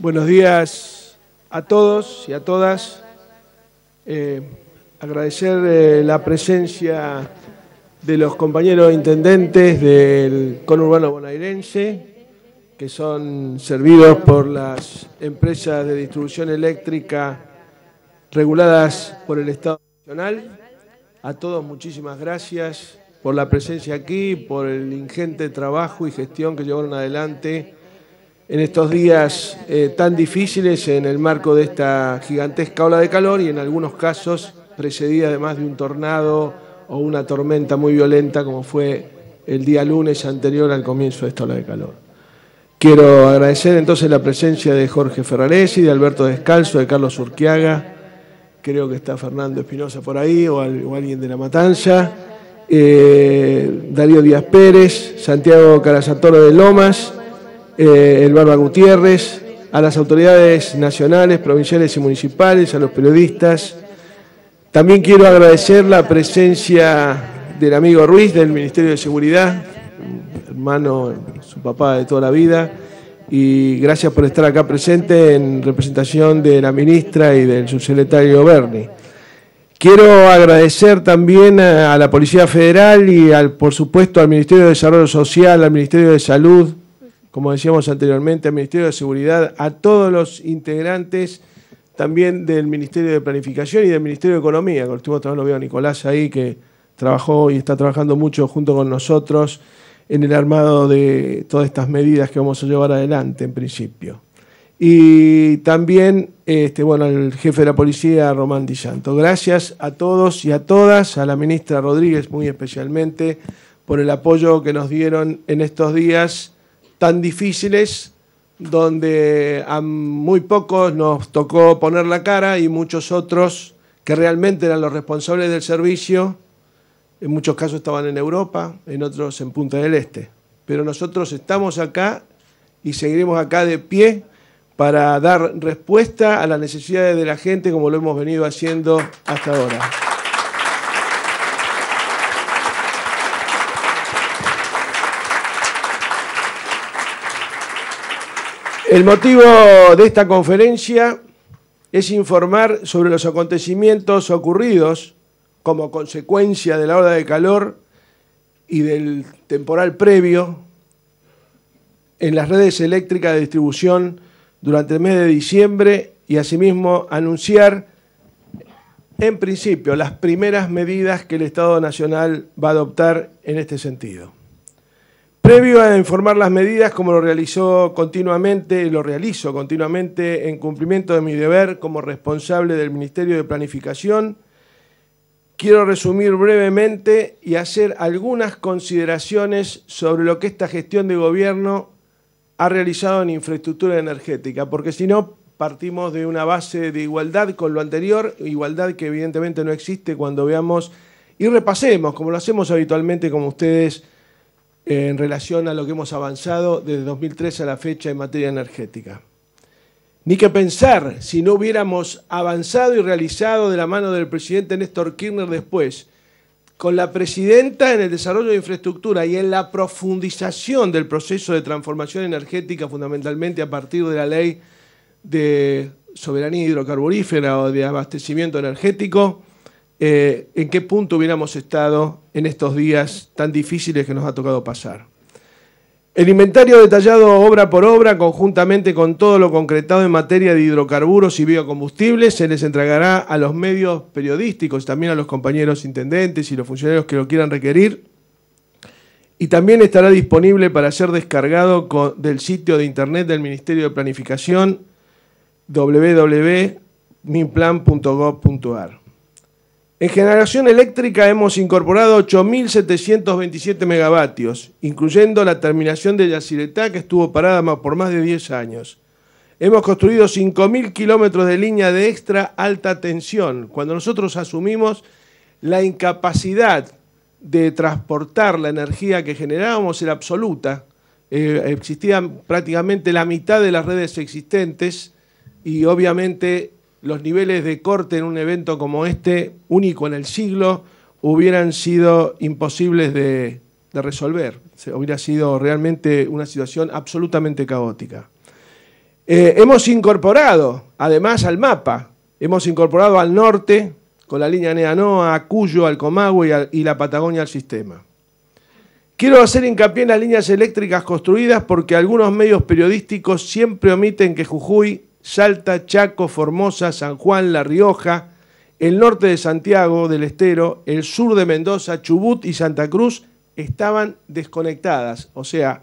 Buenos días a todos y a todas. Eh, agradecer eh, la presencia de los compañeros intendentes del conurbano bonaerense, que son servidos por las empresas de distribución eléctrica reguladas por el Estado Nacional. A todos muchísimas gracias por la presencia aquí, por el ingente trabajo y gestión que llevaron adelante en estos días eh, tan difíciles en el marco de esta gigantesca ola de calor y en algunos casos precedida además de un tornado o una tormenta muy violenta como fue el día lunes anterior al comienzo de esta ola de calor. Quiero agradecer entonces la presencia de Jorge Ferraresi, de Alberto Descalzo, de Carlos Urquiaga, creo que está Fernando Espinosa por ahí o, alguien de La Matanza, eh, Darío Díaz Pérez, Santiago Carazatoro de Lomas, eh, el Barba Gutiérrez, a las autoridades nacionales, provinciales y municipales, a los periodistas. También quiero agradecer la presencia del amigo Ruiz del Ministerio de Seguridad, hermano, su papá de toda la vida, y gracias por estar acá presente en representación de la ministra y del subsecretario Berni. Quiero agradecer también a la Policía Federal y, por supuesto, al Ministerio de Desarrollo Social, al Ministerio de Salud, como decíamos anteriormente, al Ministerio de Seguridad, a todos los integrantes también del Ministerio de Planificación y del Ministerio de Economía, último también lo veo a Nicolás ahí, que trabajó y está trabajando mucho junto con nosotros en el armado de todas estas medidas que vamos a llevar adelante en principio. Y también, este, bueno, al jefe de la policía, Román Di Santo. Gracias a todos y a todas, a la ministra Rodríguez muy especialmente, por el apoyo que nos dieron en estos días tan difíciles donde a muy pocos nos tocó poner la cara y muchos otros que realmente eran los responsables del servicio, en muchos casos estaban en Europa, en otros en Punta del Este. Pero nosotros estamos acá y seguiremos acá de pie para dar respuesta a las necesidades de la gente como lo hemos venido haciendo hasta ahora. El motivo de esta conferencia es informar sobre los acontecimientos ocurridos como consecuencia de la ola de calor y del temporal previo en las redes eléctricas de distribución durante el mes de diciembre y asimismo anunciar en principio las primeras medidas que el Estado Nacional va a adoptar en este sentido. Previo a informar las medidas, como lo realizó continuamente, lo realizo continuamente en cumplimiento de mi deber como responsable del Ministerio de Planificación, quiero resumir brevemente y hacer algunas consideraciones sobre lo que esta gestión de gobierno ha realizado en infraestructura energética, porque si no partimos de una base de igualdad con lo anterior, igualdad que evidentemente no existe cuando veamos y repasemos, como lo hacemos habitualmente, como ustedes en relación a lo que hemos avanzado desde 2003 a la fecha en materia energética. Ni que pensar si no hubiéramos avanzado y realizado de la mano del presidente Néstor Kirchner después, con la presidenta en el desarrollo de infraestructura y en la profundización del proceso de transformación energética, fundamentalmente a partir de la ley de soberanía hidrocarburífera o de abastecimiento energético, eh, en qué punto hubiéramos estado en estos días tan difíciles que nos ha tocado pasar. El inventario detallado obra por obra, conjuntamente con todo lo concretado en materia de hidrocarburos y biocombustibles, se les entregará a los medios periodísticos, también a los compañeros intendentes y los funcionarios que lo quieran requerir. Y también estará disponible para ser descargado del sitio de internet del Ministerio de Planificación www.minplan.gov.ar. En generación eléctrica hemos incorporado 8.727 megavatios, incluyendo la terminación de Yaciretá, que estuvo parada por más de 10 años. Hemos construido 5.000 kilómetros de línea de extra alta tensión, cuando nosotros asumimos la incapacidad de transportar la energía que generábamos era absoluta. Eh, existían prácticamente la mitad de las redes existentes y obviamente los niveles de corte en un evento como este, único en el siglo, hubieran sido imposibles de, resolver. hubiera sido realmente una situación absolutamente caótica. Eh, hemos incorporado, además, al mapa, hemos incorporado al norte, con la línea Neanoa, Cuyo, al y la Patagonia al sistema. Quiero hacer hincapié en las líneas eléctricas construidas porque algunos medios periodísticos siempre omiten que Jujuy Salta, Chaco, Formosa, San Juan, La Rioja, el norte de Santiago del Estero, el sur de Mendoza, Chubut y Santa Cruz estaban desconectadas. O sea,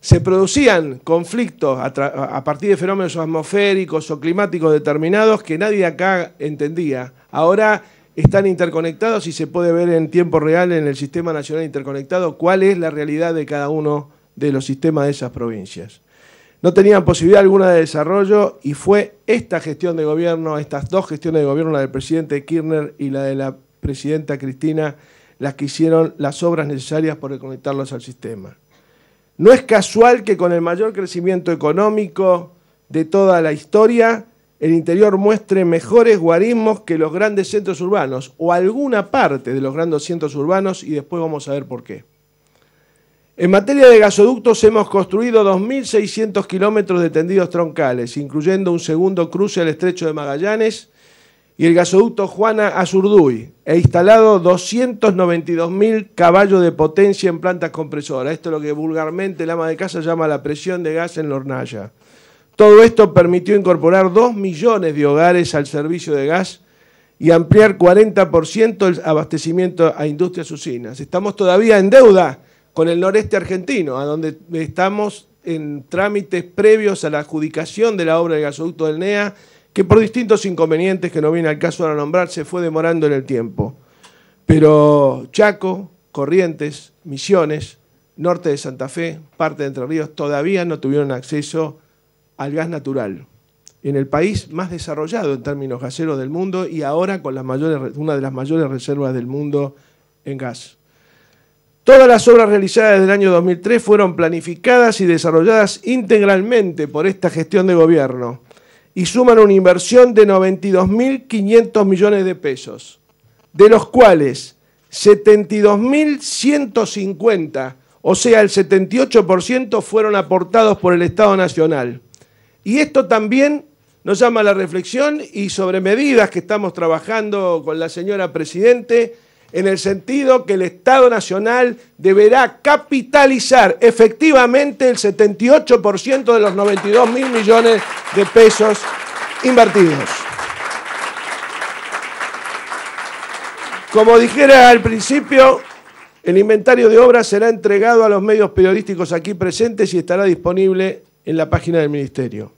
se producían conflictos a, partir de fenómenos atmosféricos o climáticos determinados que nadie acá entendía. Ahora están interconectados y se puede ver en tiempo real en el Sistema Nacional Interconectado cuál es la realidad de cada uno de los sistemas de esas provincias no tenían posibilidad alguna de desarrollo y fue esta gestión de gobierno, estas dos gestiones de gobierno, la del presidente Kirchner y la de la presidenta Cristina, las que hicieron las obras necesarias para conectarlos al sistema. No es casual que con el mayor crecimiento económico de toda la historia, el interior muestre mejores guarismos que los grandes centros urbanos o alguna parte de los grandes centros urbanos y después vamos a ver por qué. En materia de gasoductos hemos construido 2.600 kilómetros de tendidos troncales, incluyendo un segundo cruce al estrecho de Magallanes y el gasoducto Juana Azurduy, e instalado 292.000 caballos de potencia en plantas compresoras. Esto es lo que vulgarmente el ama de casa llama la presión de gas en la hornalla. Todo esto permitió incorporar 2 millones de hogares al servicio de gas y ampliar 40% el abastecimiento a industrias usinas. Estamos todavía en deuda con el noreste argentino, a donde estamos en trámites previos a la adjudicación de la obra del gasoducto del NEA, que por distintos inconvenientes que no viene al caso de nombrar, se fue demorando en el tiempo. Pero Chaco, Corrientes, Misiones, norte de Santa Fe, parte de Entre Ríos, todavía no tuvieron acceso al gas natural. En el país más desarrollado en términos gaseros del mundo y ahora con las mayores, una de las mayores reservas del mundo en gas. Todas las obras realizadas desde el año 2003 fueron planificadas y desarrolladas integralmente por esta gestión de gobierno y suman una inversión de 92.500 millones de pesos, de los cuales 72.150, o sea, el 78% fueron aportados por el Estado Nacional. Y esto también nos llama a la reflexión y sobre medidas que estamos trabajando con la señora Presidente en el sentido que el Estado Nacional deberá capitalizar efectivamente el 78% de los 92 mil millones de pesos invertidos. Como dijera al principio, el inventario de obras será entregado a los medios periodísticos aquí presentes y estará disponible en la página del Ministerio.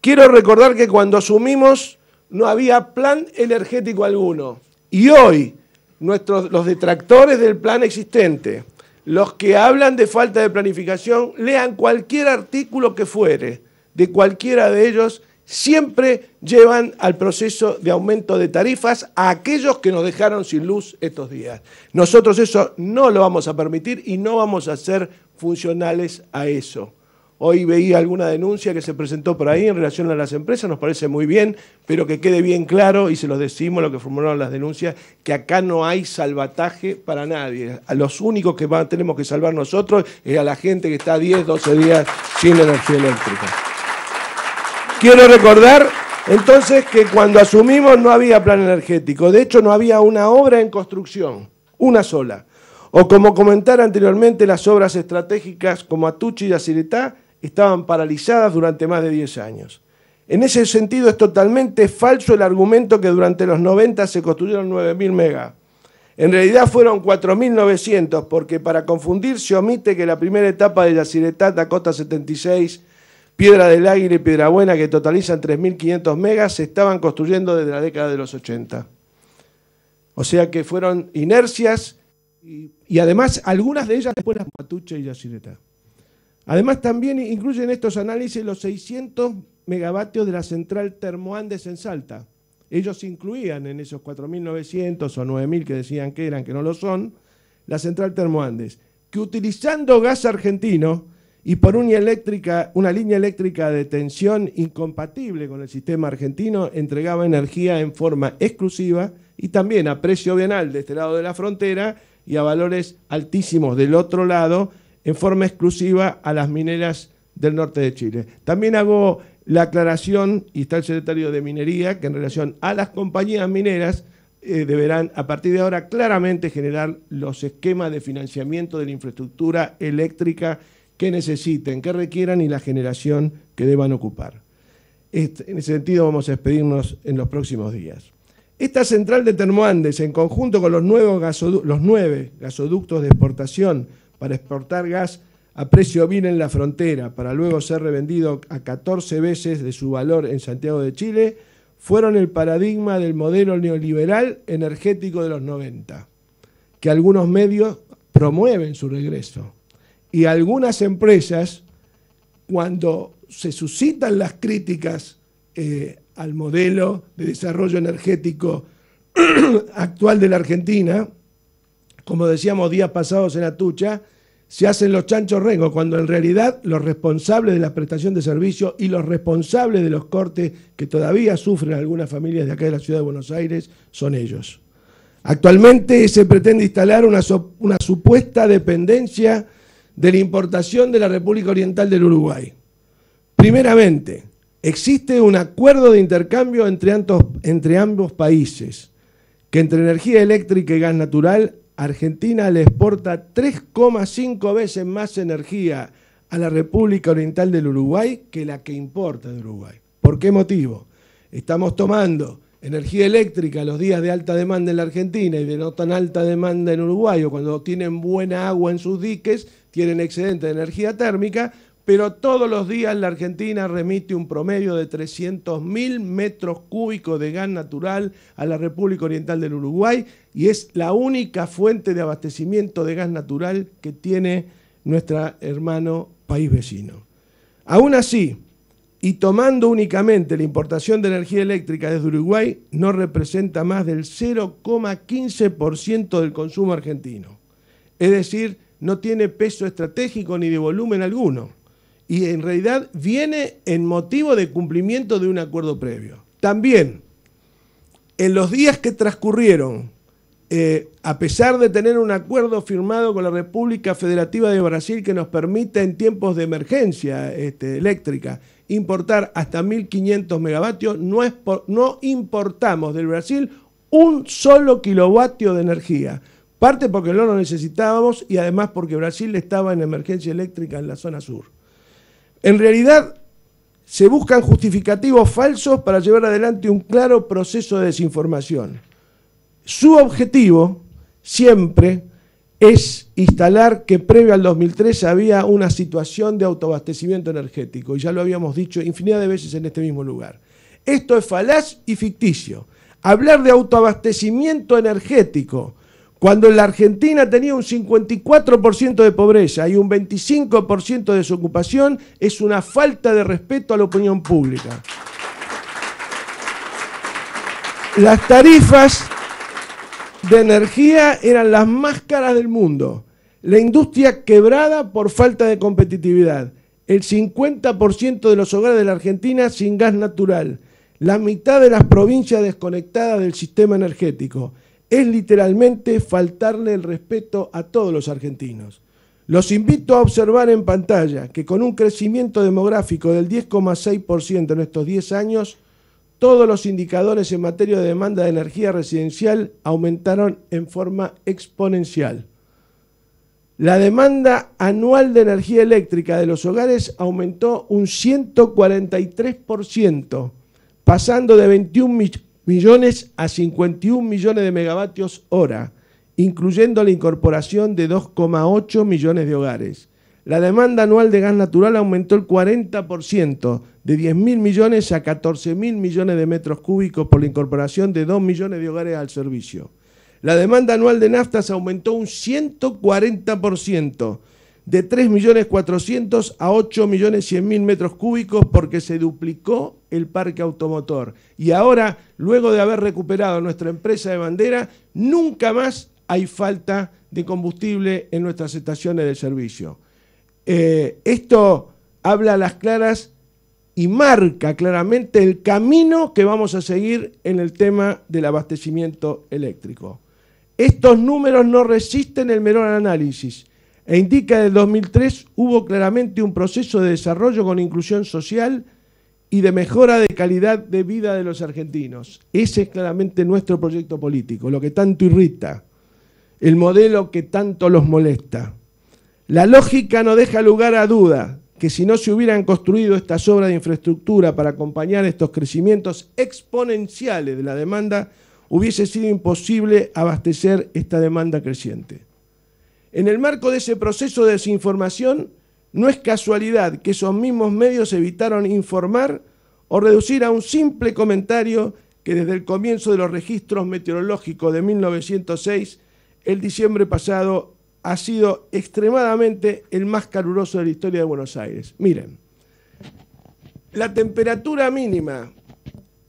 Quiero recordar que cuando asumimos no había plan energético alguno y hoy nuestros, los detractores del plan existente, los que hablan de falta de planificación, lean cualquier artículo que fuere de cualquiera de ellos, siempre llevan al proceso de aumento de tarifas a aquellos que nos dejaron sin luz estos días. Nosotros eso no lo vamos a permitir y no vamos a ser funcionales a eso. Hoy veía alguna denuncia que se presentó por ahí en relación a las empresas, nos parece muy bien, pero que quede bien claro, y se los decimos lo que formularon las denuncias, que acá no hay salvataje para nadie. A los únicos que tenemos que salvar nosotros es a la gente que está 10, 12 días sin energía eléctrica. Quiero recordar entonces que cuando asumimos no había plan energético, de hecho no había una obra en construcción, una sola. O como comentara anteriormente, las obras estratégicas como Atuchi y Aciretá estaban paralizadas durante más de 10 años. En ese sentido es totalmente falso el argumento que durante los 90 se construyeron 9.000 megas. En realidad fueron 4.900 porque para confundir se omite que la primera etapa de Yaciretá, Dakota 76, Piedra del Águila y Piedra Buena, que totalizan 3.500 megas, se estaban construyendo desde la década de los 80. O sea que fueron inercias y, además algunas de ellas después las Matuche y Yacyretá. Además, también incluyen estos análisis los 600 megavatios de la central Termoandes en Salta. Ellos incluían en esos 4.900 o 9.000 que decían que eran, que no lo son, la central Termoandes, que utilizando gas argentino y por una, eléctrica, una línea eléctrica de tensión incompatible con el sistema argentino, entregaba energía en forma exclusiva y también a precio bienal de este lado de la frontera y a valores altísimos del otro lado, en forma exclusiva a las mineras del norte de Chile. También hago la aclaración, y está el secretario de Minería, que en relación a las compañías mineras eh, deberán a partir de ahora claramente generar los esquemas de financiamiento de la infraestructura eléctrica que necesiten, que requieran y la generación que deban ocupar. en ese sentido vamos a despedirnos en los próximos días. Esta central de Termoandes, en conjunto con los, nuevos los nueve gasoductos de exportación para exportar gas a precio bien en la frontera, para luego ser revendido a 14 veces de su valor en Santiago de Chile, fueron el paradigma del modelo neoliberal energético de los 90, que algunos medios promueven su regreso. Y algunas empresas, cuando se suscitan las críticas eh, al modelo de desarrollo energético actual de la Argentina, como decíamos días pasados en Atucha, se hacen los chanchos rengos, cuando en realidad los responsables de la prestación de servicios y los responsables de los cortes que todavía sufren algunas familias de acá de la ciudad de Buenos Aires son ellos. Actualmente se pretende instalar una, supuesta dependencia de la importación de la República Oriental del Uruguay. Primeramente, existe un acuerdo de intercambio entre ambos países, que entre energía eléctrica y gas natural Argentina le exporta 3,5 veces más energía a la República Oriental del Uruguay que la que importa de Uruguay. ¿Por qué motivo? Estamos tomando energía eléctrica los días de alta demanda en la Argentina y de no tan alta demanda en Uruguay, o cuando tienen buena agua en sus diques, tienen excedente de energía térmica pero todos los días la Argentina remite un promedio de 300.000 metros cúbicos de gas natural a la República Oriental del Uruguay y es la única fuente de abastecimiento de gas natural que tiene nuestro hermano país vecino. Aún así, y tomando únicamente la importación de energía eléctrica desde Uruguay, no representa más del 0,15% del consumo argentino. Es decir, no tiene peso estratégico ni de volumen alguno y en realidad viene en motivo de cumplimiento de un acuerdo previo. También, en los días que transcurrieron, eh, a pesar de tener un acuerdo firmado con la República Federativa de Brasil que nos permite en tiempos de emergencia este, eléctrica importar hasta 1.500 megavatios, no, no importamos del Brasil un solo kilovatio de energía. Parte porque no lo necesitábamos y además porque Brasil estaba en emergencia eléctrica en la zona sur. En realidad, se buscan justificativos falsos para llevar adelante un claro proceso de desinformación. Su objetivo siempre es instalar que previo al 2003 había una situación de autoabastecimiento energético, y ya lo habíamos dicho infinidad de veces en este mismo lugar. Esto es falaz y ficticio. Hablar de autoabastecimiento energético cuando la Argentina tenía un 54% de pobreza y un 25% de desocupación, es una falta de respeto a la opinión pública. Las tarifas de energía eran las más caras del mundo. La industria quebrada por falta de competitividad. El 50% de los hogares de la Argentina sin gas natural. La mitad de las provincias desconectadas del sistema energético es literalmente faltarle el respeto a todos los argentinos. Los invito a observar en pantalla que con un crecimiento demográfico del 10,6% en estos 10 años, todos los indicadores en materia de demanda de energía residencial aumentaron en forma exponencial. La demanda anual de energía eléctrica de los hogares aumentó un 143%, pasando de 21, millones a 51 millones de megavatios hora, incluyendo la incorporación de 2,8 millones de hogares. La demanda anual de gas natural aumentó el 40%, de 10.000 millones a 14.000 millones de metros cúbicos por la incorporación de 2 millones de hogares al servicio. La demanda anual de naftas aumentó un 140%, de 3.400.000 a 8.100.000 metros cúbicos porque se duplicó el parque automotor. Y ahora, luego de haber recuperado nuestra empresa de bandera, nunca más hay falta de combustible en nuestras estaciones de servicio. Eh, esto habla a las claras y marca claramente el camino que vamos a seguir en el tema del abastecimiento eléctrico. Estos números no resisten el menor análisis e indica que en el 2003 hubo claramente un proceso de desarrollo con inclusión social y de mejora de calidad de vida de los argentinos. Ese es claramente nuestro proyecto político, lo que tanto irrita, el modelo que tanto los molesta. La lógica no deja lugar a duda que si no se hubieran construido estas obras de infraestructura para acompañar estos crecimientos exponenciales de la demanda, hubiese sido imposible abastecer esta demanda creciente. En el marco de ese proceso de desinformación, no es casualidad que esos mismos medios evitaron informar o reducir a un simple comentario que desde el comienzo de los registros meteorológicos de 1906, el diciembre pasado, ha sido extremadamente el más caluroso de la historia de Buenos Aires. Miren, la temperatura mínima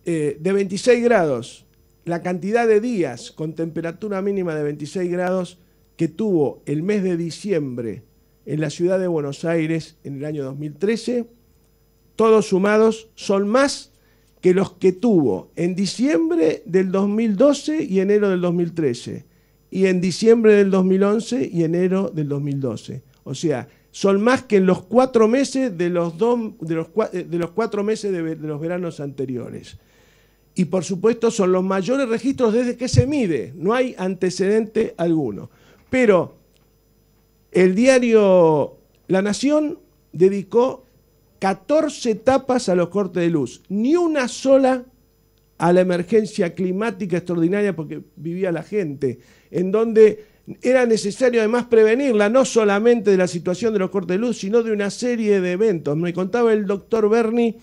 eh, de 26 grados, la cantidad de días con temperatura mínima de 26 grados, que tuvo el mes de diciembre en la ciudad de Buenos Aires en el año 2013, todos sumados son más que los que tuvo en diciembre del 2012 y enero del 2013, y en diciembre del 2011 y enero del 2012. O sea, son más que en los cuatro meses de los, eh, de los, cuatro meses de los veranos anteriores. Y por supuesto son los mayores registros desde que se mide, no hay antecedente alguno. Pero el diario La Nación dedicó 14 tapas a los cortes de luz, ni una sola a la emergencia climática extraordinaria porque vivía la gente, en donde era necesario además prevenirla, no solamente de la situación de los cortes de luz, sino de una serie de eventos. Me contaba el doctor Berni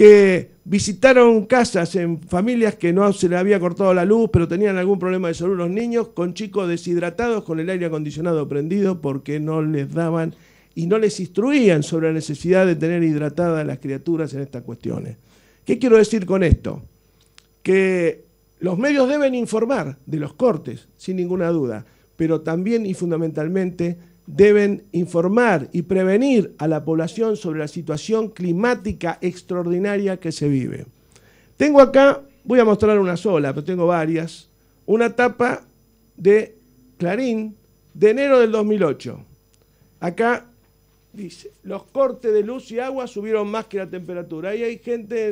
que visitaron casas en familias que no se les había cortado la luz, pero tenían algún problema de salud los niños, con chicos deshidratados, con el aire acondicionado prendido, porque no les daban y no les instruían sobre la necesidad de tener hidratadas las criaturas en estas cuestiones. ¿Qué quiero decir con esto? Que los medios deben informar de los cortes, sin ninguna duda, pero también y fundamentalmente deben informar y prevenir a la población sobre la situación climática extraordinaria que se vive. Tengo acá, voy a mostrar una sola, pero tengo varias, una tapa de Clarín de enero del 2008. Acá dice, los cortes de luz y agua subieron más que la temperatura. Ahí hay gente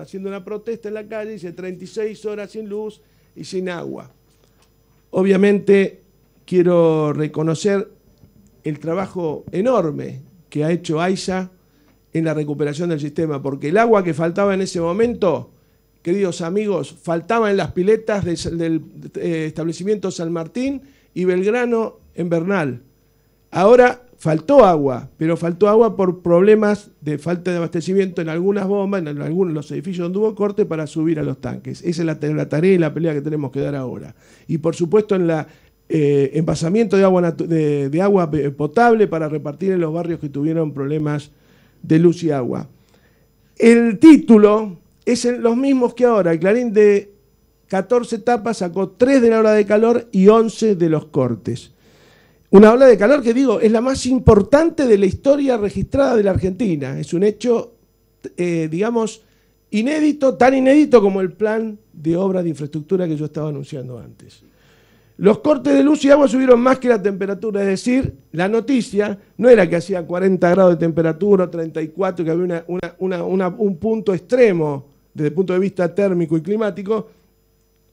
haciendo una protesta en la calle, dice 36 horas sin luz y sin agua. Obviamente quiero reconocer el trabajo enorme que ha hecho AISA en la recuperación del sistema, porque el agua que faltaba en ese momento, queridos amigos, faltaba en las piletas del, eh, establecimiento San Martín y Belgrano en Bernal. Ahora faltó agua, pero faltó agua por problemas de falta de abastecimiento en algunas bombas, en algunos los edificios donde hubo corte para subir a los tanques. Esa es la, la tarea y la pelea que tenemos que dar ahora. Y por supuesto en la eh, envasamiento de agua, eh, potable para repartir en los barrios que tuvieron problemas de luz y agua. El título es los mismos que ahora. El Clarín de 14 tapas sacó 3 de la ola de calor y 11 de los cortes. Una ola de calor que digo es la más importante de la historia registrada de la Argentina. Es un hecho, eh, digamos, inédito, tan inédito como el plan de obra de infraestructura que yo estaba anunciando antes. Los cortes de luz y agua subieron más que la temperatura, es decir, la noticia no era que hacía 40 grados de temperatura, 34, que había un punto extremo desde el punto de vista térmico y climático,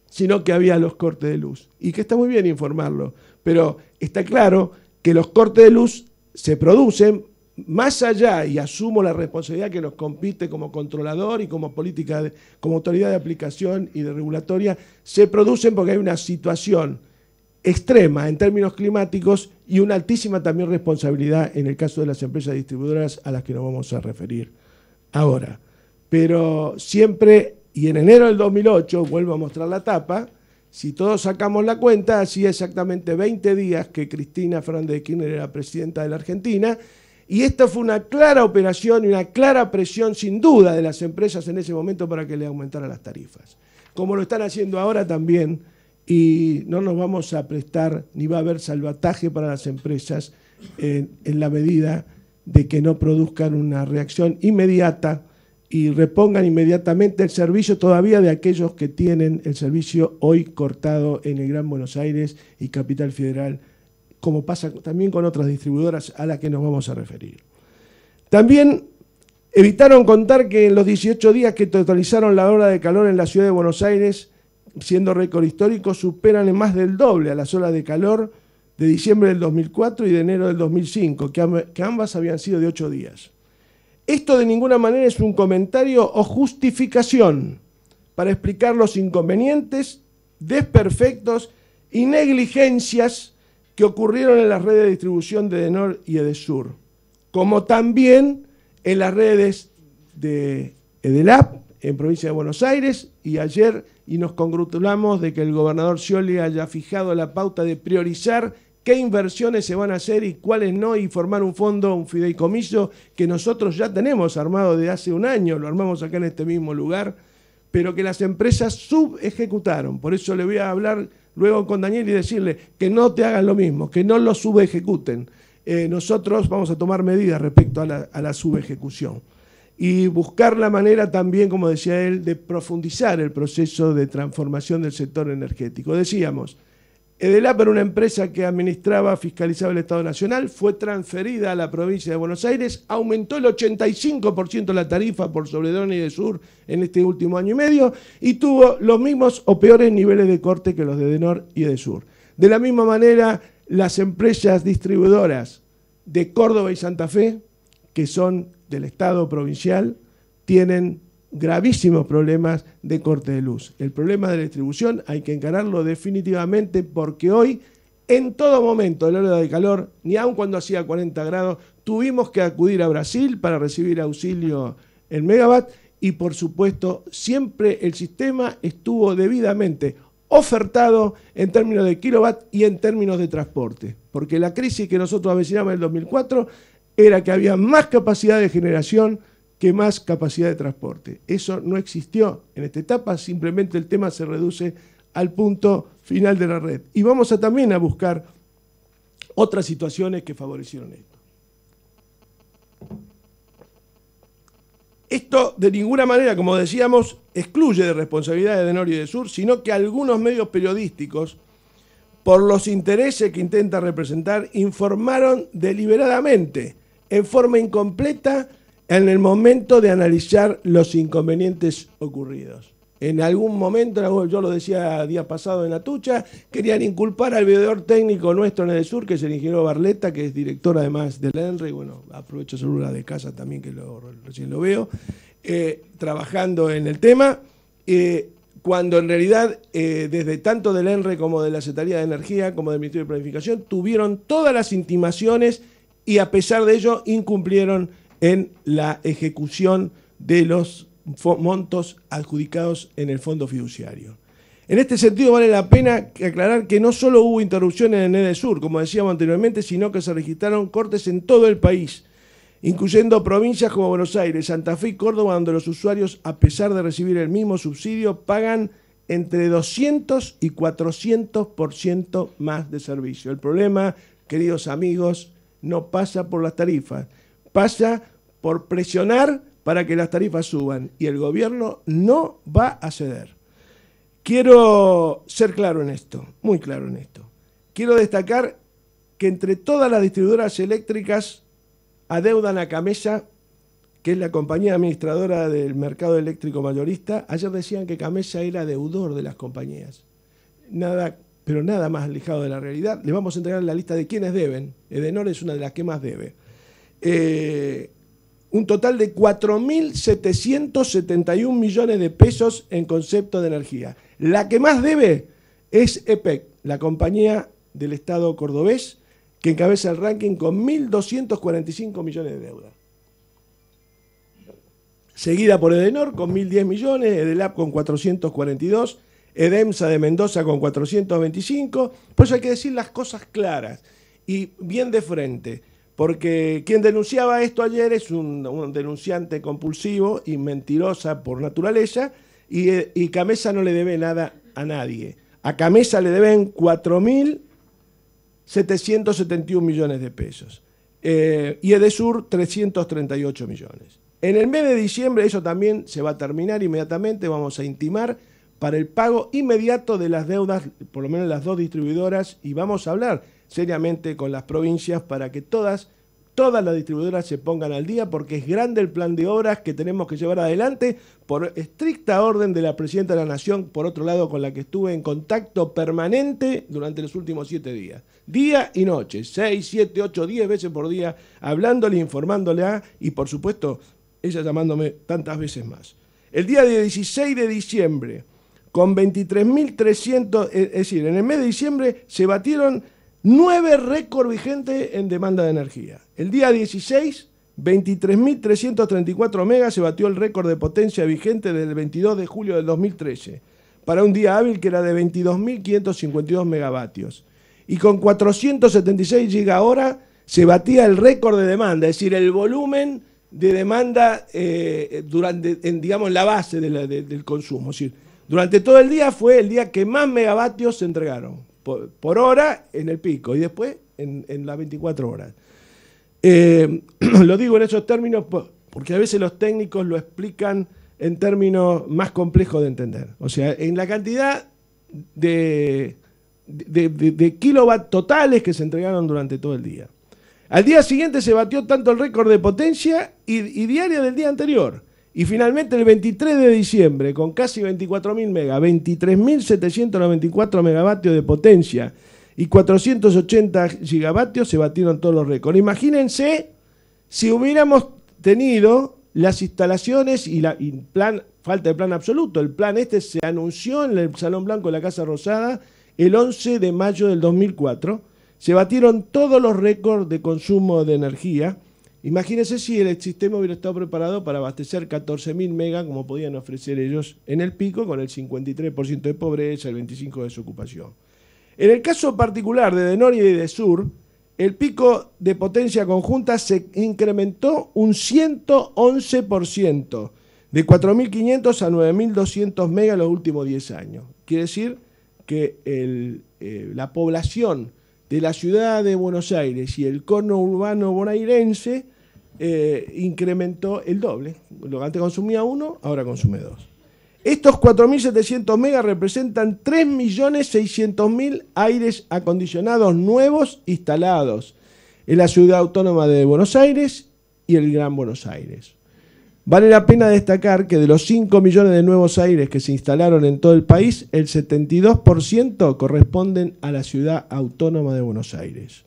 sino que había los cortes de luz. Y que está muy bien informarlo, pero está claro que los cortes de luz se producen más allá, y asumo la responsabilidad que nos compite como controlador y como política, como autoridad de aplicación y de regulatoria, se producen porque hay una situación extrema en términos climáticos y una altísima también responsabilidad en el caso de las empresas distribuidoras a las que nos vamos a referir ahora. Pero siempre, y en enero del 2008, vuelvo a mostrar la tapa, si todos sacamos la cuenta, hacía exactamente 20 días que Cristina Fernández de Kirchner era presidenta de la Argentina, y esta fue una clara operación y una clara presión sin duda de las empresas en ese momento para que le aumentaran las tarifas, como lo están haciendo ahora también y no nos vamos a prestar ni va a haber salvataje para las empresas en la medida de que no produzcan una reacción inmediata y repongan inmediatamente el servicio todavía de aquellos que tienen el servicio hoy cortado en el Gran Buenos Aires y Capital Federal, como pasa también con otras distribuidoras a las que nos vamos a referir. También evitaron contar que en los 18 días que totalizaron la ola de calor en la ciudad de Buenos Aires, siendo récord histórico, superan en más del doble a las olas de calor de diciembre del 2004 y de enero del 2005, que ambas habían sido de ocho días. Esto de ninguna manera es un comentario o justificación para explicar los inconvenientes, desperfectos y negligencias que ocurrieron en las redes de distribución de Edenor y Edesur, como también en las redes de EDELAP en provincia de Buenos Aires y ayer y nos congratulamos de que el gobernador Scioli haya fijado la pauta de priorizar qué inversiones se van a hacer y cuáles no y formar un fondo, un fideicomiso que nosotros ya tenemos armado de hace un año, lo armamos acá en este mismo lugar, pero que las empresas subejecutaron. Por eso le voy a hablar luego con Daniel y decirle que no te hagan lo mismo, que no lo subejecuten. Eh, nosotros vamos a tomar medidas respecto a la subejecución y buscar la manera también, como decía él, de profundizar el proceso de transformación del sector energético. Decíamos, EDELAP era una empresa que administraba, fiscalizaba el Estado Nacional, fue transferida a la provincia de Buenos Aires, aumentó el 85% la tarifa por Sobredón y de Sur en este último año y medio y tuvo los mismos o peores niveles de corte que los de Edenor y de Sur. De la misma manera, las empresas distribuidoras de Córdoba y Santa Fe, que son del Estado provincial tienen gravísimos problemas de corte de luz. El problema de la distribución hay que encararlo definitivamente porque hoy, en todo momento, el hora de calor, ni aun cuando hacía 40 grados, tuvimos que acudir a Brasil para recibir auxilio en megawatt y por supuesto siempre el sistema estuvo debidamente ofertado en términos de kilovat y en términos de transporte, porque la crisis que nosotros avecinamos en el 2004 era que había más capacidad de generación que más capacidad de transporte. Eso no existió en esta etapa, simplemente el tema se reduce al punto final de la red. Y vamos a también a buscar otras situaciones que favorecieron esto. Esto de ninguna manera, como decíamos, excluye de responsabilidades de Nor y de Sur, sino que algunos medios periodísticos, por los intereses que intenta representar, informaron deliberadamente en forma incompleta en el momento de analizar los inconvenientes ocurridos. En algún momento, yo lo decía día pasado en la tucha, querían inculpar al veedor técnico nuestro en el sur, que es el ingeniero Barleta, que es director además del ENRE, y bueno, aprovecho celular de casa también, que lo, recién lo veo, eh, trabajando en el tema, eh, cuando en realidad eh, desde tanto del ENRE como de la Secretaría de Energía, como del Ministerio de Planificación, tuvieron todas las intimaciones y a pesar de ello incumplieron en la ejecución de los montos adjudicados en el fondo fiduciario. En este sentido vale la pena aclarar que no solo hubo interrupciones en el Sur, como decíamos anteriormente, sino que se registraron cortes en todo el país, incluyendo provincias como Buenos Aires, Santa Fe y Córdoba, donde los usuarios, a pesar de recibir el mismo subsidio, pagan entre 200 y 400% más de servicio. El problema, queridos amigos, no pasa por las tarifas, pasa por presionar para que las tarifas suban y el gobierno no va a ceder. Quiero ser claro en esto, muy claro en esto. Quiero destacar que entre todas las distribuidoras eléctricas adeudan a Camesa, que es la compañía administradora del mercado eléctrico mayorista. Ayer decían que Camesa era deudor de las compañías. Nada pero nada más alejado de la realidad. les vamos a entregar la lista de quienes deben. Edenor es una de las que más debe. Eh, un total de 4.771 millones de pesos en concepto de energía. La que más debe es EPEC, la compañía del Estado cordobés, que encabeza el ranking con 1.245 millones de deuda. Seguida por Edenor con 1.010 millones, Edelab con 442 Edemsa de Mendoza con 425. Por eso hay que decir las cosas claras y bien de frente, porque quien denunciaba esto ayer es un, denunciante compulsivo y mentirosa por naturaleza, eh, y, Camesa no le debe nada a nadie. A Camesa le deben 4.771 millones de pesos eh, y Edesur 338 millones. En el mes de diciembre eso también se va a terminar inmediatamente, vamos a intimar para el pago inmediato de las deudas, por lo menos las dos distribuidoras, y vamos a hablar seriamente con las provincias para que todas, todas las distribuidoras se pongan al día, porque es grande el plan de obras que tenemos que llevar adelante por estricta orden de la Presidenta de la Nación, por otro lado, con la que estuve en contacto permanente durante los últimos siete días. Día y noche, seis, siete, ocho, diez veces por día, hablándole, informándole a, y por supuesto, ella llamándome tantas veces más. El día 16 de diciembre, con 23.300, eh, es decir, en el mes de diciembre se batieron nueve récords vigentes en demanda de energía. El día 16, 23.334 megas se batió el récord de potencia vigente del 22 de julio del 2013, para un día hábil que era de 22.552 megavatios. Y con 476 gigahora se batía el récord de demanda, es decir, el volumen de demanda eh, durante, en, la base del consumo. decir, durante todo el día fue el día que más megavatios se entregaron, por, hora en el pico y después en, las 24 horas. Eh, lo digo en esos términos porque a veces los técnicos lo explican en términos más complejos de entender. O sea, en la cantidad de, kilovat totales que se entregaron durante todo el día. Al día siguiente se batió tanto el récord de potencia y, y diaria del día anterior. Y finalmente el 23 de diciembre, con casi 24.000 mega, 23.794 megavatios de potencia y 480 gigavatios, se batieron todos los récords. Imagínense si hubiéramos tenido las instalaciones y, la, plan, falta de plan absoluto. El plan este se anunció en el Salón Blanco de la Casa Rosada el 11 de mayo del 2004. Se batieron todos los récords de consumo de energía Imagínense si el sistema hubiera estado preparado para abastecer 14.000 megas, como podían ofrecer ellos en el pico, con el 53% de pobreza, el 25% de desocupación. En el caso particular de Denoria y de Sur, el pico de potencia conjunta se incrementó un 111%, de 4.500 a 9.200 megas en los últimos 10 años. Quiere decir que eh, la población de la ciudad de Buenos Aires y el cono urbano bonaerense eh, incrementó el doble. Lo que antes consumía uno, ahora consume dos. Estos 4.700 megas representan 3.600.000 aires acondicionados nuevos instalados en la ciudad autónoma de Buenos Aires y el Gran Buenos Aires. Vale la pena destacar que de los 5 millones de nuevos aires que se instalaron en todo el país, el 72% corresponden a la ciudad autónoma de Buenos Aires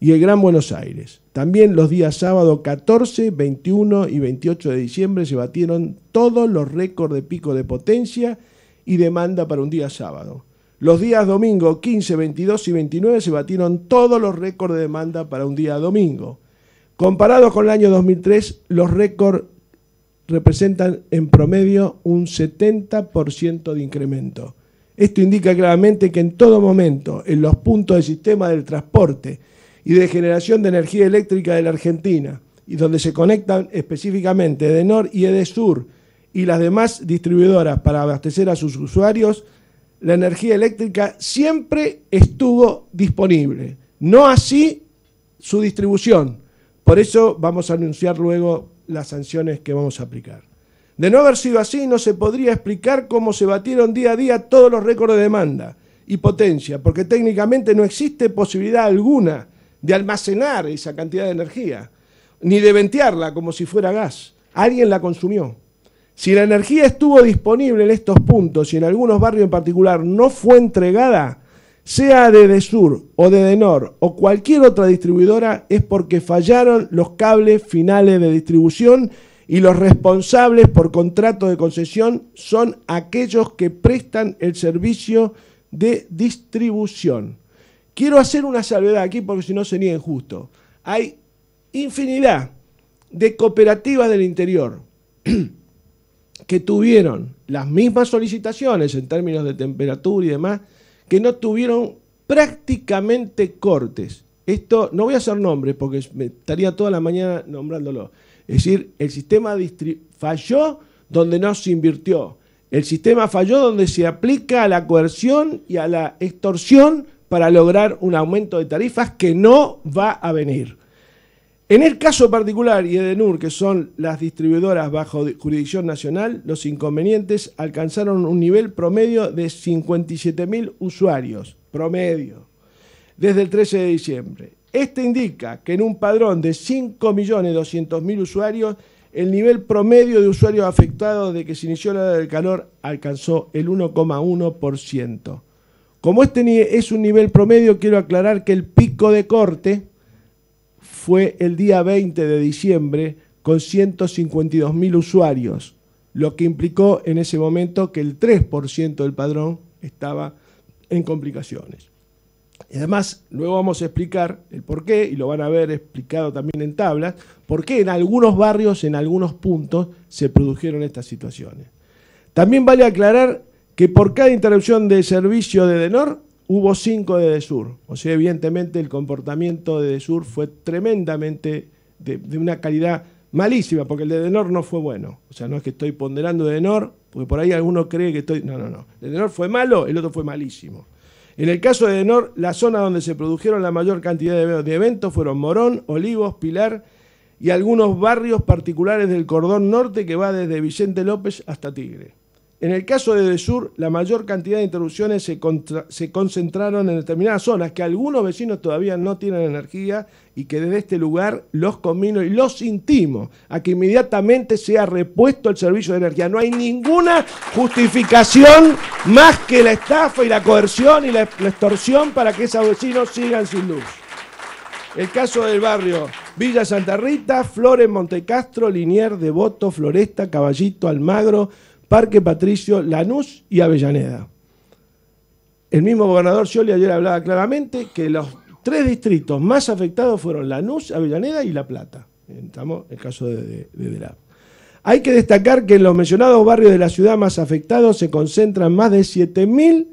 y el Gran Buenos Aires. También los días sábado 14, 21 y 28 de diciembre se batieron todos los récords de pico de potencia y demanda para un día sábado. Los días domingo 15, 22 y 29 se batieron todos los récords de demanda para un día domingo. Comparados con el año 2003, los récords representan en promedio un 70% de incremento. Esto indica claramente que en todo momento, en los puntos del sistema del transporte, y de generación de energía eléctrica de la Argentina, y donde se conectan específicamente EDENOR y sur y las demás distribuidoras para abastecer a sus usuarios, la energía eléctrica siempre estuvo disponible, no así su distribución. Por eso vamos a anunciar luego las sanciones que vamos a aplicar. De no haber sido así, no se podría explicar cómo se batieron día a día todos los récords de demanda y potencia, porque técnicamente no existe posibilidad alguna de almacenar esa cantidad de energía, ni de ventearla como si fuera gas. Alguien la consumió. Si la energía estuvo disponible en estos puntos y en algunos barrios en particular no fue entregada, sea de sur o de nor o cualquier otra distribuidora, es porque fallaron los cables finales de distribución y los responsables por contrato de concesión son aquellos que prestan el servicio de distribución. Quiero hacer una salvedad aquí porque si no sería injusto. Hay infinidad de cooperativas del interior que tuvieron las mismas solicitaciones en términos de temperatura y demás, que no tuvieron prácticamente cortes. Esto, no voy a hacer nombres porque me estaría toda la mañana nombrándolo. Es decir, el sistema falló donde no se invirtió. El sistema falló donde se aplica a la coerción y a la extorsión para lograr un aumento de tarifas que no va a venir. En el caso particular y Edenur, que son las distribuidoras bajo jurisdicción nacional, los inconvenientes alcanzaron un nivel promedio de 57.000 usuarios, promedio, desde el 13 de diciembre. Este indica que en un padrón de 5.200.000 usuarios, el nivel promedio de usuarios afectados de que se inició la hora del calor alcanzó el 1,1%. Como este es un nivel promedio, quiero aclarar que el pico de corte fue el día 20 de diciembre con 152.000 usuarios, lo que implicó en ese momento que el 3% del padrón estaba en complicaciones. Y además, luego vamos a explicar el por qué, y lo van a ver explicado también en tablas, por qué en algunos barrios, en algunos puntos, se produjeron estas situaciones. También vale aclarar que por cada interrupción de servicio de DENOR hubo cinco de DESUR. O sea, evidentemente el comportamiento de DESUR fue tremendamente de, una calidad malísima, porque el de DENOR no fue bueno. O sea, no es que estoy ponderando de DENOR, porque por ahí alguno cree que estoy... No, no, no. El fue malo, el otro fue malísimo. En el caso de DENOR, la zona donde se produjeron la mayor cantidad de eventos fueron Morón, Olivos, Pilar y algunos barrios particulares del cordón norte que va desde Vicente López hasta Tigre. En el caso de Sur, la mayor cantidad de interrupciones se, concentraron en determinadas zonas que algunos vecinos todavía no tienen energía y que desde este lugar los convino y los intimo a que inmediatamente sea repuesto el servicio de energía. No hay ninguna justificación más que la estafa y la coerción y la, extorsión para que esos vecinos sigan sin luz. El caso del barrio Villa Santa Rita, Flores, Montecastro, Linier, Devoto, Floresta, Caballito, Almagro, Parque Patricio, Lanús y Avellaneda. El mismo gobernador Scioli ayer hablaba claramente que los tres distritos más afectados fueron Lanús, Avellaneda y La Plata. Estamos en el caso de, de, Hay que destacar que en los mencionados barrios de la ciudad más afectados se concentran más de 7.000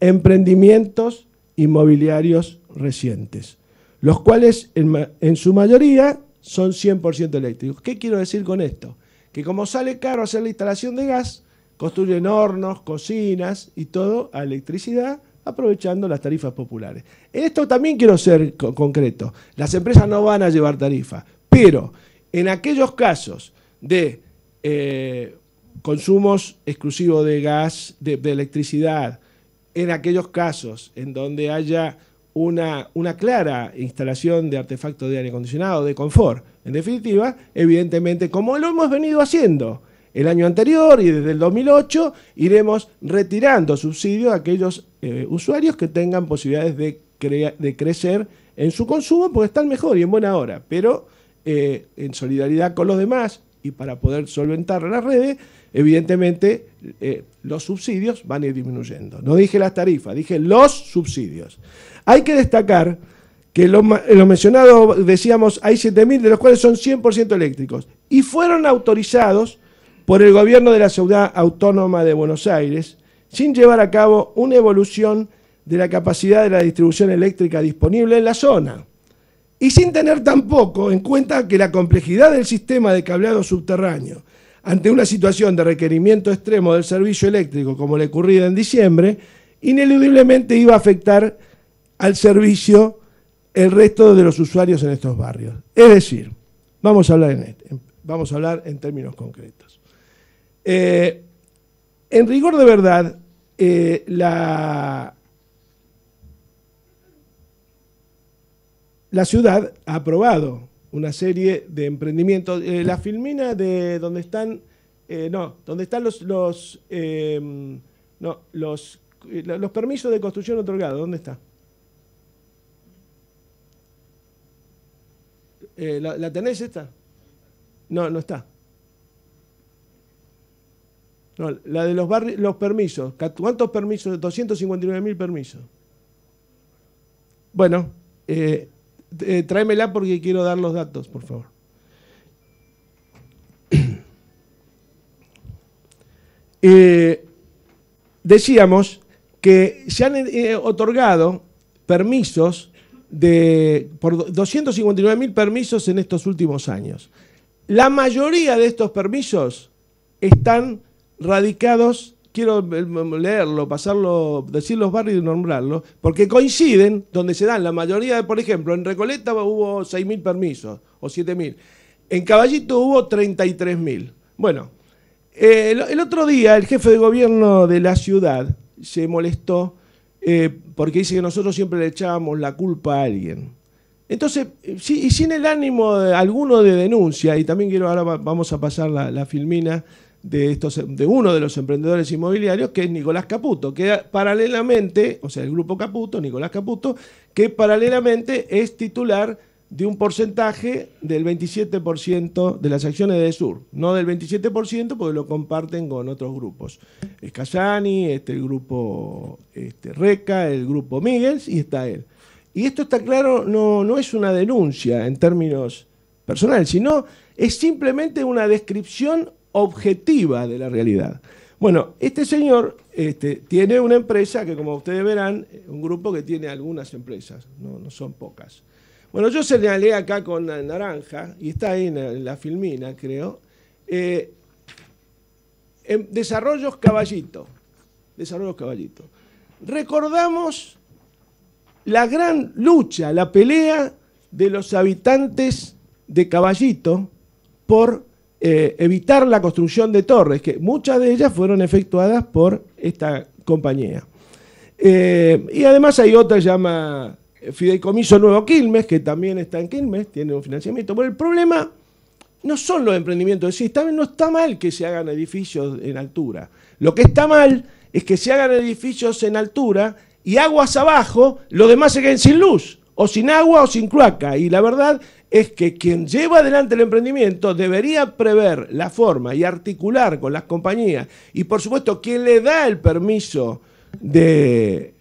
emprendimientos inmobiliarios recientes, los cuales en su mayoría son 100% eléctricos. ¿Qué quiero decir con esto? que como sale caro hacer la instalación de gas, construyen hornos, cocinas y todo a electricidad aprovechando las tarifas populares. En esto también quiero ser concreto. Las empresas no van a llevar tarifa, pero en aquellos casos de eh, consumos exclusivos de gas, de electricidad, en aquellos casos en donde haya una, clara instalación de artefactos de aire acondicionado, de confort. En definitiva, evidentemente, como lo hemos venido haciendo el año anterior y desde el 2008, iremos retirando subsidios a aquellos eh, usuarios que tengan posibilidades de, crecer en su consumo porque están mejor y en buena hora, pero eh, en solidaridad con los demás y para poder solventar las redes, evidentemente eh, los subsidios van a ir disminuyendo. No dije las tarifas, dije los subsidios. Hay que destacar que lo, lo mencionado, decíamos, hay 7.000 de los cuales son 100% eléctricos y fueron autorizados por el gobierno de la Ciudad Autónoma de Buenos Aires sin llevar a cabo una evolución de la capacidad de la distribución eléctrica disponible en la zona y sin tener tampoco en cuenta que la complejidad del sistema de cableado subterráneo ante una situación de requerimiento extremo del servicio eléctrico como le ocurrida en diciembre, ineludiblemente iba a afectar al servicio el resto de los usuarios en estos barrios. Es decir, vamos a hablar en, este, vamos a hablar en términos concretos. Eh, en rigor de verdad, eh, la, la ciudad ha aprobado una serie de emprendimientos. Eh, la filmina de donde están, eh, no, donde están los, los, eh, no, los, los permisos de construcción otorgados, ¿dónde está? ¿la, tenés esta? No, no está. No, la de los barrios, los permisos. ¿Cuántos permisos? 259 mil permisos. Bueno, eh, tráemela porque quiero dar los datos, por favor. Eh, decíamos que se han eh, otorgado permisos de por 259 mil permisos en estos últimos años. La mayoría de estos permisos están radicados quiero eh, leerlo, pasarlo, decir los barrios y nombrarlos, porque coinciden donde se dan la mayoría, por ejemplo, en Recoleta hubo 6.000 permisos o 7.000, en Caballito hubo 33.000. Bueno, eh, el, otro día el jefe de gobierno de la ciudad se molestó eh, porque dice que nosotros siempre le echábamos la culpa a alguien. Entonces, sí, y sin el ánimo de, alguno de denuncia, y también quiero ahora vamos a pasar la filmina, de, estos, de uno de los emprendedores inmobiliarios, que es Nicolás Caputo, que paralelamente, o sea, el grupo Caputo, Nicolás Caputo, que paralelamente es titular de un porcentaje del 27% de las acciones de Sur, no del 27% porque lo comparten con otros grupos. Es Casani, este, el grupo este, Reca, el grupo Miguel y está él. Y esto está claro, no, no es una denuncia en términos personales, sino es simplemente una descripción objetiva de la realidad. Bueno, este señor este, tiene una empresa que, como ustedes verán, un grupo que tiene algunas empresas, no, son pocas. Bueno, yo señalé acá con naranja, y está ahí en la, filmina, creo, eh, en desarrollos caballito. Desarrollos caballito. Recordamos la gran lucha, la pelea de los habitantes de caballito por eh, evitar la construcción de torres, que muchas de ellas fueron efectuadas por esta compañía. Eh, y además hay otra que llama Fideicomiso Nuevo Quilmes, que también está en Quilmes, tiene un financiamiento. Pero el problema no son los emprendimientos, sí, también no está mal que se hagan edificios en altura. Lo que está mal es que se hagan edificios en altura y aguas abajo, los demás se queden sin luz, o sin agua o sin cloaca. Y la verdad es que quien lleva adelante el emprendimiento debería prever la forma y articular con las compañías y por supuesto quien le da el permiso de,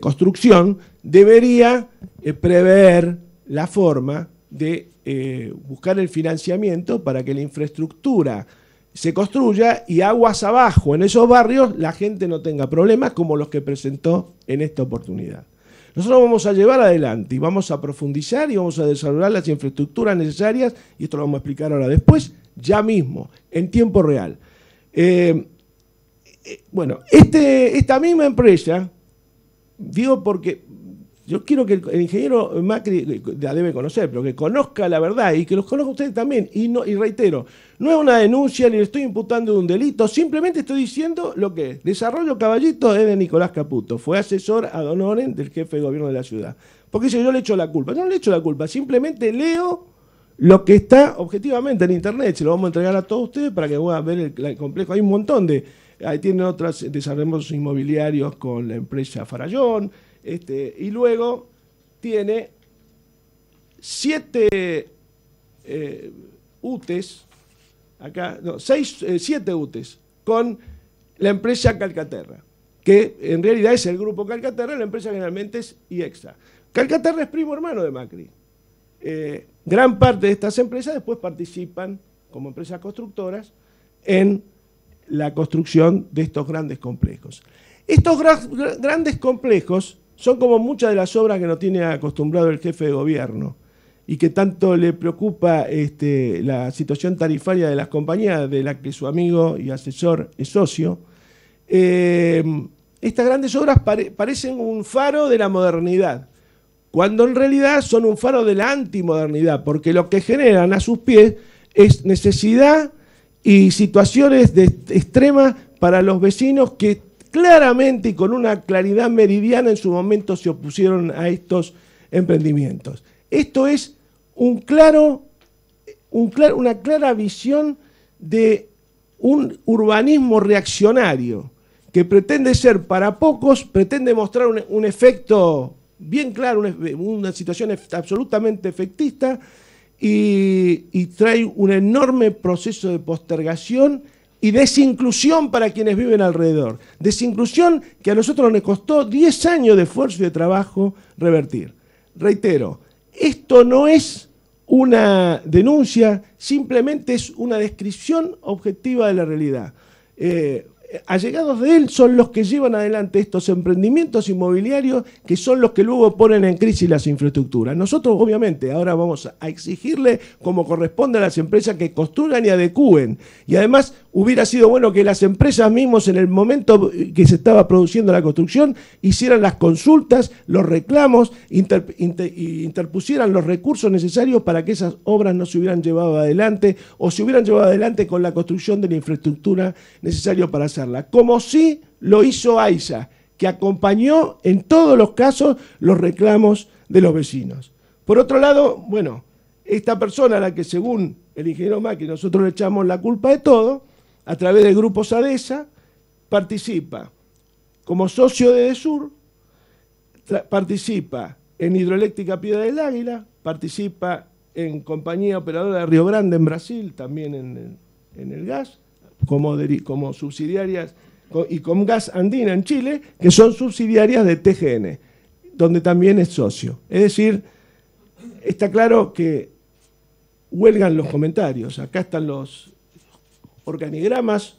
construcción debería eh, prever la forma de eh, buscar el financiamiento para que la infraestructura se construya y aguas abajo en esos barrios la gente no tenga problemas como los que presentó en esta oportunidad. Nosotros vamos a llevar adelante y vamos a profundizar y vamos a desarrollar las infraestructuras necesarias, y esto lo vamos a explicar ahora después, ya mismo, en tiempo real. Eh, eh, bueno, este, esta misma empresa, digo porque yo quiero que el, ingeniero Macri eh, la debe conocer, pero que conozca la verdad y que los conozca ustedes también. Y, reitero, no es una denuncia ni le estoy imputando un delito, simplemente estoy diciendo lo que es. Desarrollo Caballito es de Nicolás Caputo, fue asesor Don Oren, del jefe de gobierno de la ciudad. Porque dice, yo le echo la culpa, no le echo la culpa, simplemente leo lo que está objetivamente en internet, se lo vamos a entregar a todos ustedes para que puedan ver el, complejo. Hay un montón de... Ahí tienen otras desarrollos inmobiliarios con la empresa Farallón, este, y luego tiene siete eh, UTES, acá, no, eh, siete UTES, con la empresa Calcaterra, que en realidad es el grupo Calcaterra, la empresa generalmente es IEXA. Calcaterra es primo hermano de Macri. Eh, gran parte de estas empresas después participan como empresas constructoras en la construcción de estos grandes complejos. Estos grandes complejos son como muchas de las obras que no tiene acostumbrado el jefe de gobierno y que tanto le preocupa este, la situación tarifaria de las compañías, de la que su amigo y asesor es socio. Eh, estas grandes obras parecen un faro de la modernidad, cuando en realidad son un faro de la antimodernidad, porque lo que generan a sus pies es necesidad y situaciones de extremas para los vecinos que claramente y con una claridad meridiana en su momento se opusieron a estos emprendimientos. Esto es un claro, una clara visión de un urbanismo reaccionario que pretende ser para pocos, pretende mostrar un, efecto bien claro, una, situación absolutamente efectista y trae un enorme proceso de postergación y desinclusión para quienes viven alrededor. Desinclusión que a nosotros nos costó 10 años de esfuerzo y de trabajo revertir. Reitero, esto no es una denuncia, simplemente es una descripción objetiva de la realidad. Eh, allegados de él son los que llevan adelante estos emprendimientos inmobiliarios que son los que luego ponen en crisis las infraestructuras. Nosotros obviamente ahora vamos a exigirle como corresponde a las empresas que construyan y adecúen. Y además hubiera sido bueno que las empresas mismas en el momento que se estaba produciendo la construcción hicieran las consultas, los reclamos, interpusieran los recursos necesarios para que esas obras no se hubieran llevado adelante o se hubieran llevado adelante con la construcción de la infraestructura necesaria para hacerla, como sí lo hizo AISA, que acompañó en todos los casos los reclamos de los vecinos. Por otro lado, bueno, esta persona a la que según el ingeniero Macri nosotros le echamos la culpa de todo, a través del Grupo Sadesa, participa como socio de Desur, participa en Hidroeléctrica Piedra del Águila, participa en Compañía Operadora de Río Grande en Brasil, también en el, gas, como, como subsidiarias y con Gas Andina en Chile, que son subsidiarias de TGN, donde también es socio. Es decir, está claro que huelgan los comentarios, acá están los, organigramas,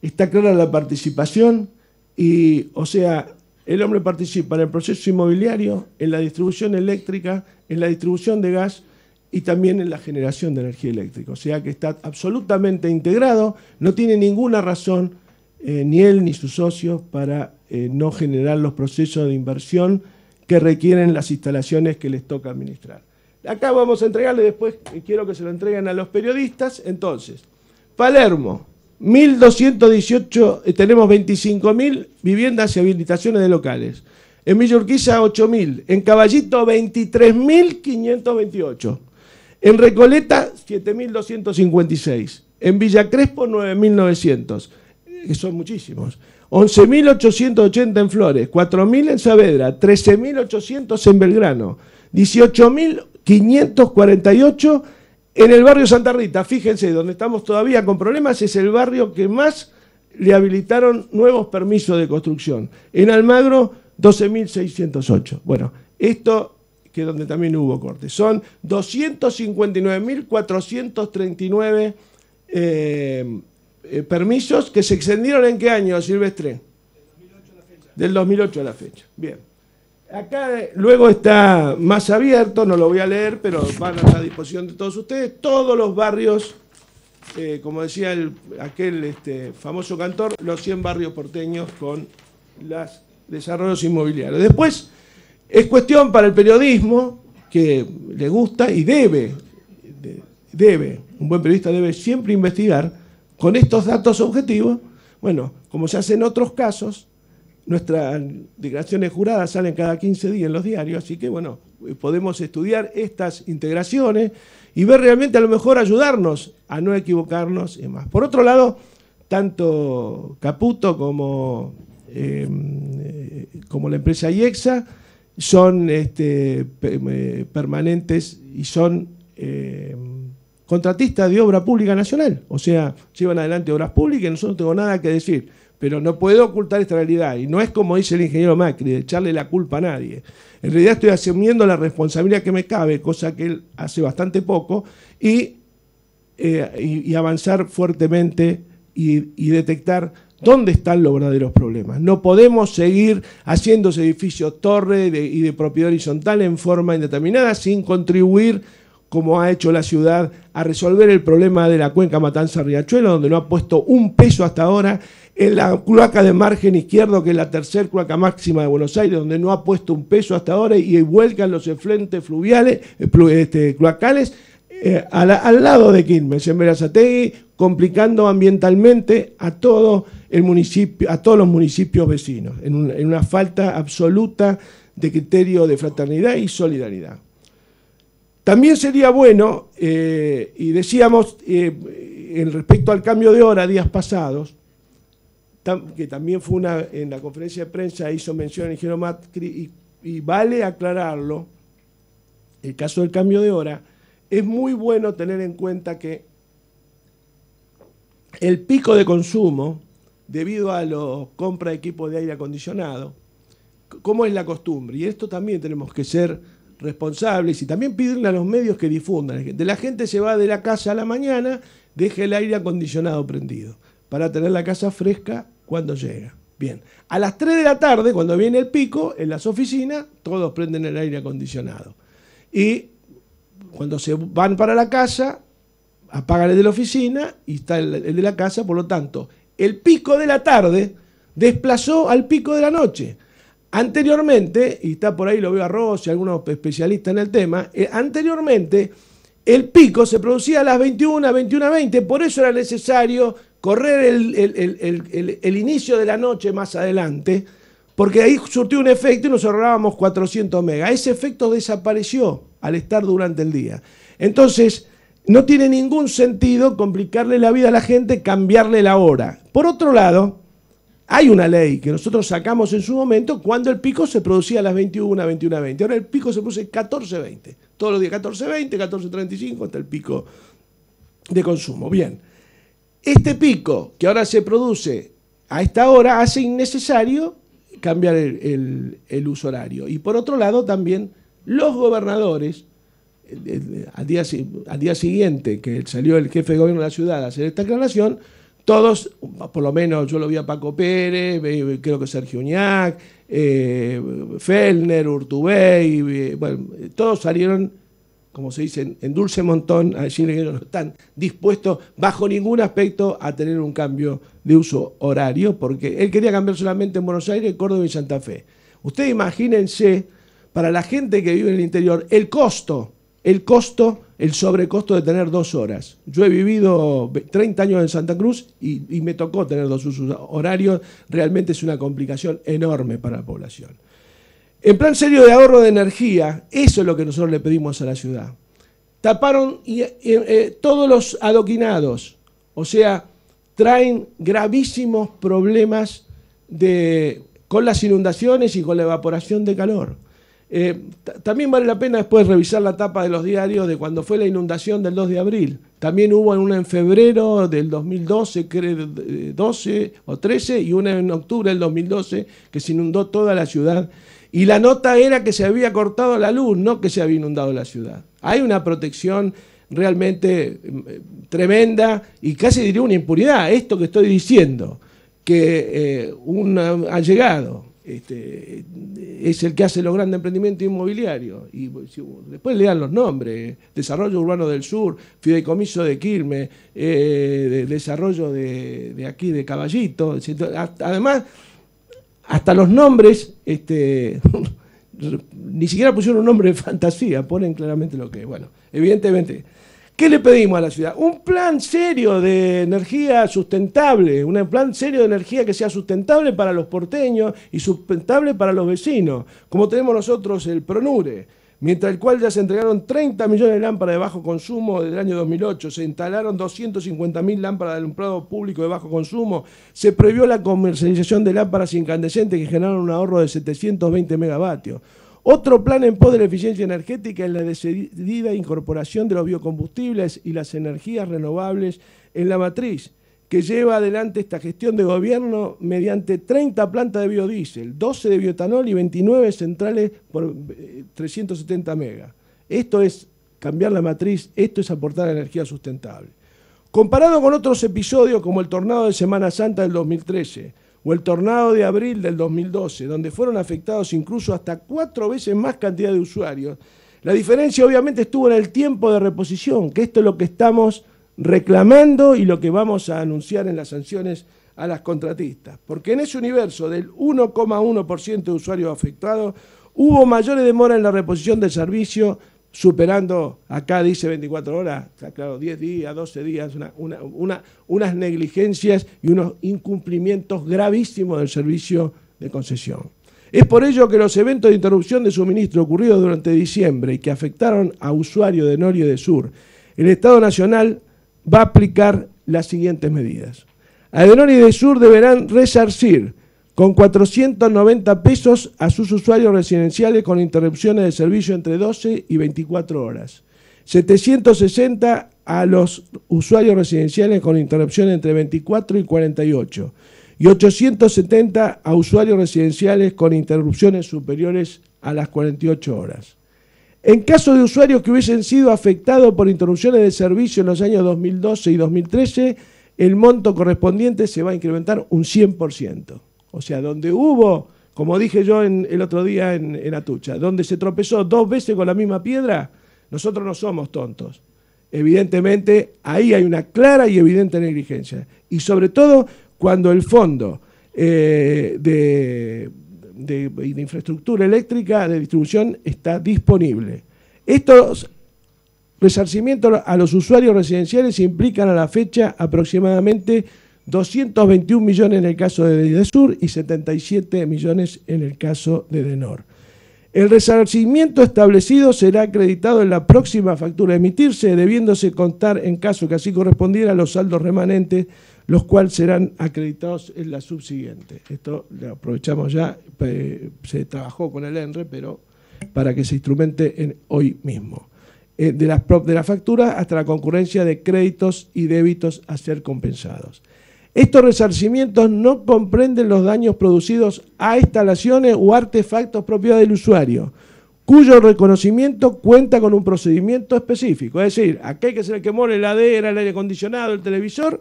está clara la participación y, o sea, el hombre participa en el proceso inmobiliario, en la distribución eléctrica, en la distribución de gas y también en la generación de energía eléctrica. O sea que está absolutamente integrado, no tiene ninguna razón eh, ni él ni sus socios para eh, no generar los procesos de inversión que requieren las instalaciones que les toca administrar. Acá vamos a entregarle después, eh, quiero que se lo entreguen a los periodistas. Entonces, Palermo, 1.218, eh, tenemos 25.000 viviendas y habilitaciones de locales. En Villurquiza, 8.000. En Caballito, 23.528. En Recoleta, 7.256. En Villa Crespo, 9.900, eh, son muchísimos. 11.880 en Flores, 4.000 en Saavedra, 13.800 en Belgrano, 18.548 en el barrio Santa Rita, fíjense, donde estamos todavía con problemas, es el barrio que más le habilitaron nuevos permisos de construcción. En Almagro, 12.608. Bueno, esto que es donde también hubo cortes. Son 259.439 eh, eh, permisos que se extendieron en qué año, Silvestre? Del Del 2008 a la fecha. Bien. Acá luego está más abierto, no lo voy a leer, pero van a la disposición de todos ustedes, todos los barrios, eh, como decía aquel este, famoso cantor, los 100 barrios porteños con los desarrollos inmobiliarios. Después, es cuestión para el periodismo que le gusta y debe, debe, un buen periodista debe siempre investigar con estos datos objetivos, bueno, como se hace en otros casos, Nuestras declaraciones juradas salen cada 15 días en los diarios, así que bueno, podemos estudiar estas integraciones y ver realmente a lo mejor ayudarnos a no equivocarnos y más. Por otro lado, tanto Caputo como, em, eh, como la empresa IEXA son este, eh, permanentes y son em, contratistas de obra pública nacional, o sea, llevan adelante obras públicas y nosotros no tengo nada que decir pero no puedo ocultar esta realidad. Y no es como dice el ingeniero Macri, de echarle la culpa a nadie. En realidad estoy asumiendo la responsabilidad que me cabe, cosa que él hace bastante poco, y, eh, y, avanzar fuertemente y, detectar ¿Dónde están los verdaderos problemas? No podemos seguir haciéndose edificios torre y de propiedad horizontal en forma indeterminada sin contribuir, como ha hecho la ciudad, a resolver el problema de la cuenca Matanza-Riachuelo, donde no ha puesto un peso hasta ahora en la cloaca de margen izquierdo, que es la tercer cloaca máxima de Buenos Aires, donde no ha puesto un peso hasta ahora y vuelcan los efluentes fluviales, eh, este, cloacales, eh, al, lado de Quilmes, en Verazategui, complicando ambientalmente a todos los municipios vecinos, en, una falta absoluta de criterio de fraternidad y solidaridad. También sería bueno, eh, y decíamos en respecto al cambio de hora días pasados, que también fue una, en la conferencia de prensa hizo mención en y, vale aclararlo, el caso del cambio de hora, es muy bueno tener en cuenta que el pico de consumo, debido a los compra de equipos de aire acondicionado, como es la costumbre, y esto también tenemos que ser responsables y también piden a los medios que difundan. De la gente se va de la casa a la mañana, deje el aire acondicionado prendido para tener la casa fresca cuando llega. Bien, a las 3 de la tarde, cuando viene el pico, en las oficinas, todos prenden el aire acondicionado. Y cuando se van para la casa, apagan el de la oficina y está el, de la casa, por lo tanto, el pico de la tarde desplazó al pico de la noche. Anteriormente, y está por ahí, lo veo a Ross y algunos especialistas en el tema, eh, anteriormente el pico se producía a las 21, 20 por eso era necesario correr el, inicio de la noche más adelante, porque ahí surtió un efecto y nos ahorrábamos 400 megas. Ese efecto desapareció al estar durante el día. Entonces, no tiene ningún sentido complicarle la vida a la gente, cambiarle la hora. Por otro lado, hay una ley que nosotros sacamos en su momento cuando el pico se producía a las 21, 21, 20. Ahora el pico se produce 14, 20. Todos los días 14, 20, 14, 35 hasta el pico de consumo. Bien. Este pico que ahora se produce a esta hora hace innecesario cambiar el, uso horario. Y por otro lado, también los gobernadores, eh, eh, al, día, al día siguiente que salió el jefe de gobierno de la ciudad a hacer esta declaración, todos, por lo menos yo lo vi a Paco Pérez, creo que Sergio Uñac, eh, Fellner, Urtubey, bueno, todos salieron como se dice, en dulce montón, a que no están dispuestos bajo ningún aspecto a tener un cambio de uso horario, porque él quería cambiar solamente en Buenos Aires, Córdoba y Santa Fe. Ustedes imagínense, para la gente que vive en el interior, el costo, el costo, el sobrecosto de tener dos horas. Yo he vivido 30 años en Santa Cruz y, y me tocó tener dos usos horarios, realmente es una complicación enorme para la población. En plan serio de ahorro de energía, eso es lo que nosotros le pedimos a la ciudad. Taparon eh, eh, todos los adoquinados, o sea, traen gravísimos problemas con las inundaciones y con la evaporación de calor. Eh, también vale la pena después revisar la tapa de los diarios de cuando fue la inundación del 2 de abril. También hubo una en febrero del 2012, 12 o 13, y una en octubre del 2012, que se inundó toda la ciudad y la nota era que se había cortado la luz, no que se había inundado la ciudad. Hay una protección realmente mm, eh, tremenda y casi diría una impunidad. Esto que estoy diciendo, que eh, un allegado este, es el que hace los grandes emprendimientos inmobiliarios. Y después lean los nombres: Desarrollo Urbano del Sur, Fideicomiso de Quirme, eh, Desarrollo de, de, aquí de Caballito. Además hasta los nombres, este, ni siquiera pusieron un nombre de fantasía, ponen claramente lo que es. Bueno, evidentemente. ¿Qué le pedimos a la ciudad? Un plan serio de energía sustentable, un plan serio de energía que sea sustentable para los porteños y sustentable para los vecinos, como tenemos nosotros el PRONURE mientras el cual ya se entregaron 30 millones de lámparas de bajo consumo del año 2008, se instalaron 250.000 lámparas de alumbrado público de bajo consumo, se prohibió la comercialización de lámparas incandescentes que generaron un ahorro de 720 megavatios. Otro plan en pos de la eficiencia energética es la decidida incorporación de los biocombustibles y las energías renovables en la matriz que lleva adelante esta gestión de gobierno mediante 30 plantas de biodiesel, 12 de biotanol y 29 centrales por 370 eh, megas. Esto es cambiar la matriz, esto es aportar energía sustentable. Comparado con otros episodios como el tornado de Semana Santa del 2013 o el tornado de abril del 2012, donde fueron afectados incluso hasta cuatro veces más cantidad de usuarios, la diferencia obviamente estuvo en el tiempo de reposición, que esto es lo que estamos reclamando y lo que vamos a anunciar en las sanciones a las contratistas. Porque en ese universo del 1,1% de usuarios afectados hubo mayores demoras en la reposición del servicio, superando, acá dice 24 horas, claro, 10 días, 12 días, unas negligencias y unos incumplimientos gravísimos del servicio de concesión. Es por ello que los eventos de interrupción de suministro ocurridos durante diciembre y que afectaron a usuarios de Norio de Sur, el Estado Nacional va a aplicar las siguientes medidas. Adenor y Sur deberán resarcir con 490 pesos a sus usuarios residenciales con interrupciones de servicio entre 12 y 24 horas. 760 a los usuarios residenciales con interrupciones entre 24 y 48. Y 870 a usuarios residenciales con interrupciones superiores a las 48 horas. En caso de usuarios que hubiesen sido afectados por interrupciones de servicio en los años 2012 y 2013, el monto correspondiente se va a incrementar un 100%. O sea, donde hubo, como dije yo el otro día en, Atucha, donde se tropezó dos veces con la misma piedra, nosotros no somos tontos. Evidentemente, ahí hay una clara y evidente negligencia. Y sobre todo cuando el fondo eh, de, de, infraestructura eléctrica de distribución está disponible. Estos resarcimientos a los usuarios residenciales implican a la fecha aproximadamente 221 millones en el caso de Sur y 77 millones en el caso de Denor. El resarcimiento establecido será acreditado en la próxima factura a emitirse, debiéndose contar, en caso que así correspondiera, los saldos remanentes los cuales serán acreditados en la subsiguiente. Esto lo aprovechamos ya, se trabajó con el ENRE, pero para que se instrumente hoy mismo. Eh, de, las, de facturas hasta la concurrencia de créditos y débitos a ser compensados. Estos resarcimientos no comprenden los daños producidos a instalaciones o artefactos propios del usuario, cuyo reconocimiento cuenta con un procedimiento específico. Es decir, aquel que se le quemó la heladera, el aire acondicionado, el televisor,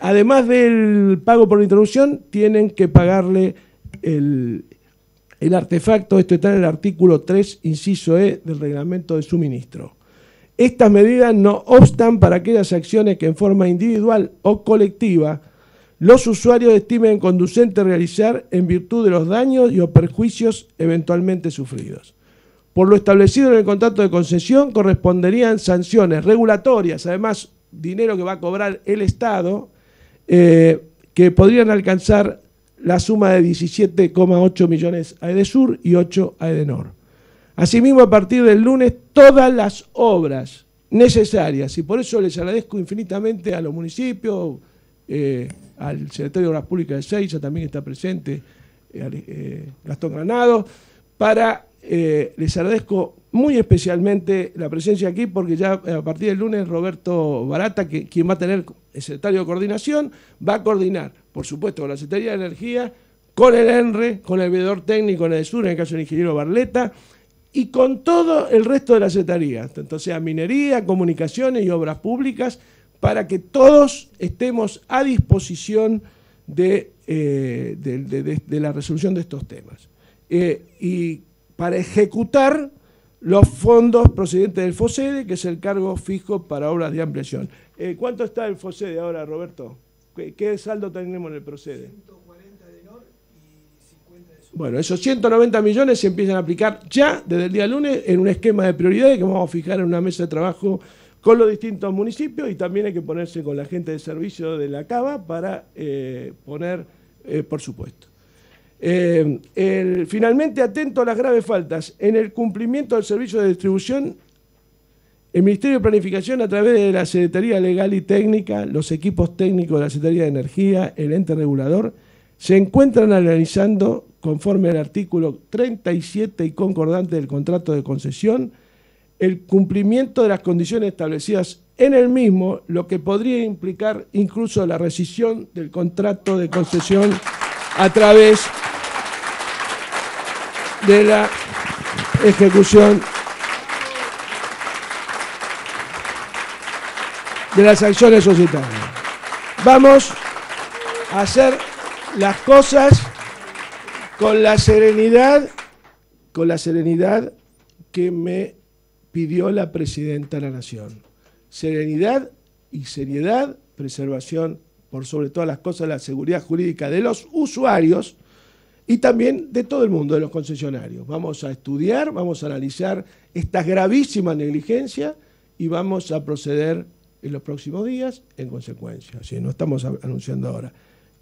además del pago por la introducción, tienen que pagarle el, el artefacto, esto está en el artículo 3, inciso E del reglamento de suministro. Estas medidas no obstan para aquellas acciones que en forma individual o colectiva los usuarios estimen conducente realizar en virtud de los daños y o perjuicios eventualmente sufridos. Por lo establecido en el contrato de concesión corresponderían sanciones regulatorias, además dinero que va a cobrar el Estado, eh, que podrían alcanzar la suma de 17,8 millones a EDESUR y 8 a EDENOR. Asimismo, a partir del lunes, todas las obras necesarias, y por eso les agradezco infinitamente a los municipios, eh, al secretario de Obras Públicas de Seiza, también está presente eh, Gastón Granado, para, les agradezco muy especialmente la presencia aquí, porque ya eh, a partir del lunes Roberto Barata, quien va a tener el secretario de coordinación, va a coordinar, por supuesto, con la Secretaría de Energía, con el ENRE, con el veedor técnico en el sur, en el caso del ingeniero Barleta, y con todo el resto de la Secretaría, entonces, sea minería, comunicaciones y obras públicas, para que todos estemos a disposición de, eh, la resolución de estos temas. Eh, y para ejecutar los fondos procedentes del FOSEDE, que es el cargo fijo para obras de ampliación. Eh, ¿Cuánto está el FOSEDE ahora, Roberto? ¿Qué, saldo tenemos en el procede? 140 de y 50 de Bueno, esos 190 millones se empiezan a aplicar ya desde el día lunes en un esquema de prioridades que vamos a fijar en una mesa de trabajo con los distintos municipios y también hay que ponerse con la gente de servicio de la Cava para eh, poner, eh, por supuesto. Eh, finalmente, atento a las graves faltas en el cumplimiento del servicio de distribución, el Ministerio de Planificación, a través de la Secretaría Legal y Técnica, los equipos técnicos de la Secretaría de Energía, el ente regulador, se encuentran analizando, conforme al artículo 37 y concordante del contrato de concesión, el cumplimiento de las condiciones establecidas en el mismo, lo que podría implicar incluso la rescisión del contrato de concesión a través de la ejecución de las acciones societarias. Vamos a hacer las cosas con la serenidad, con la serenidad que me pidió la presidenta de la Nación. Serenidad y seriedad, preservación por sobre todas las cosas la seguridad jurídica de los usuarios y también de todo el mundo, de los concesionarios. Vamos a estudiar, vamos a analizar esta gravísima negligencia y vamos a proceder en los próximos días en consecuencia. no estamos anunciando ahora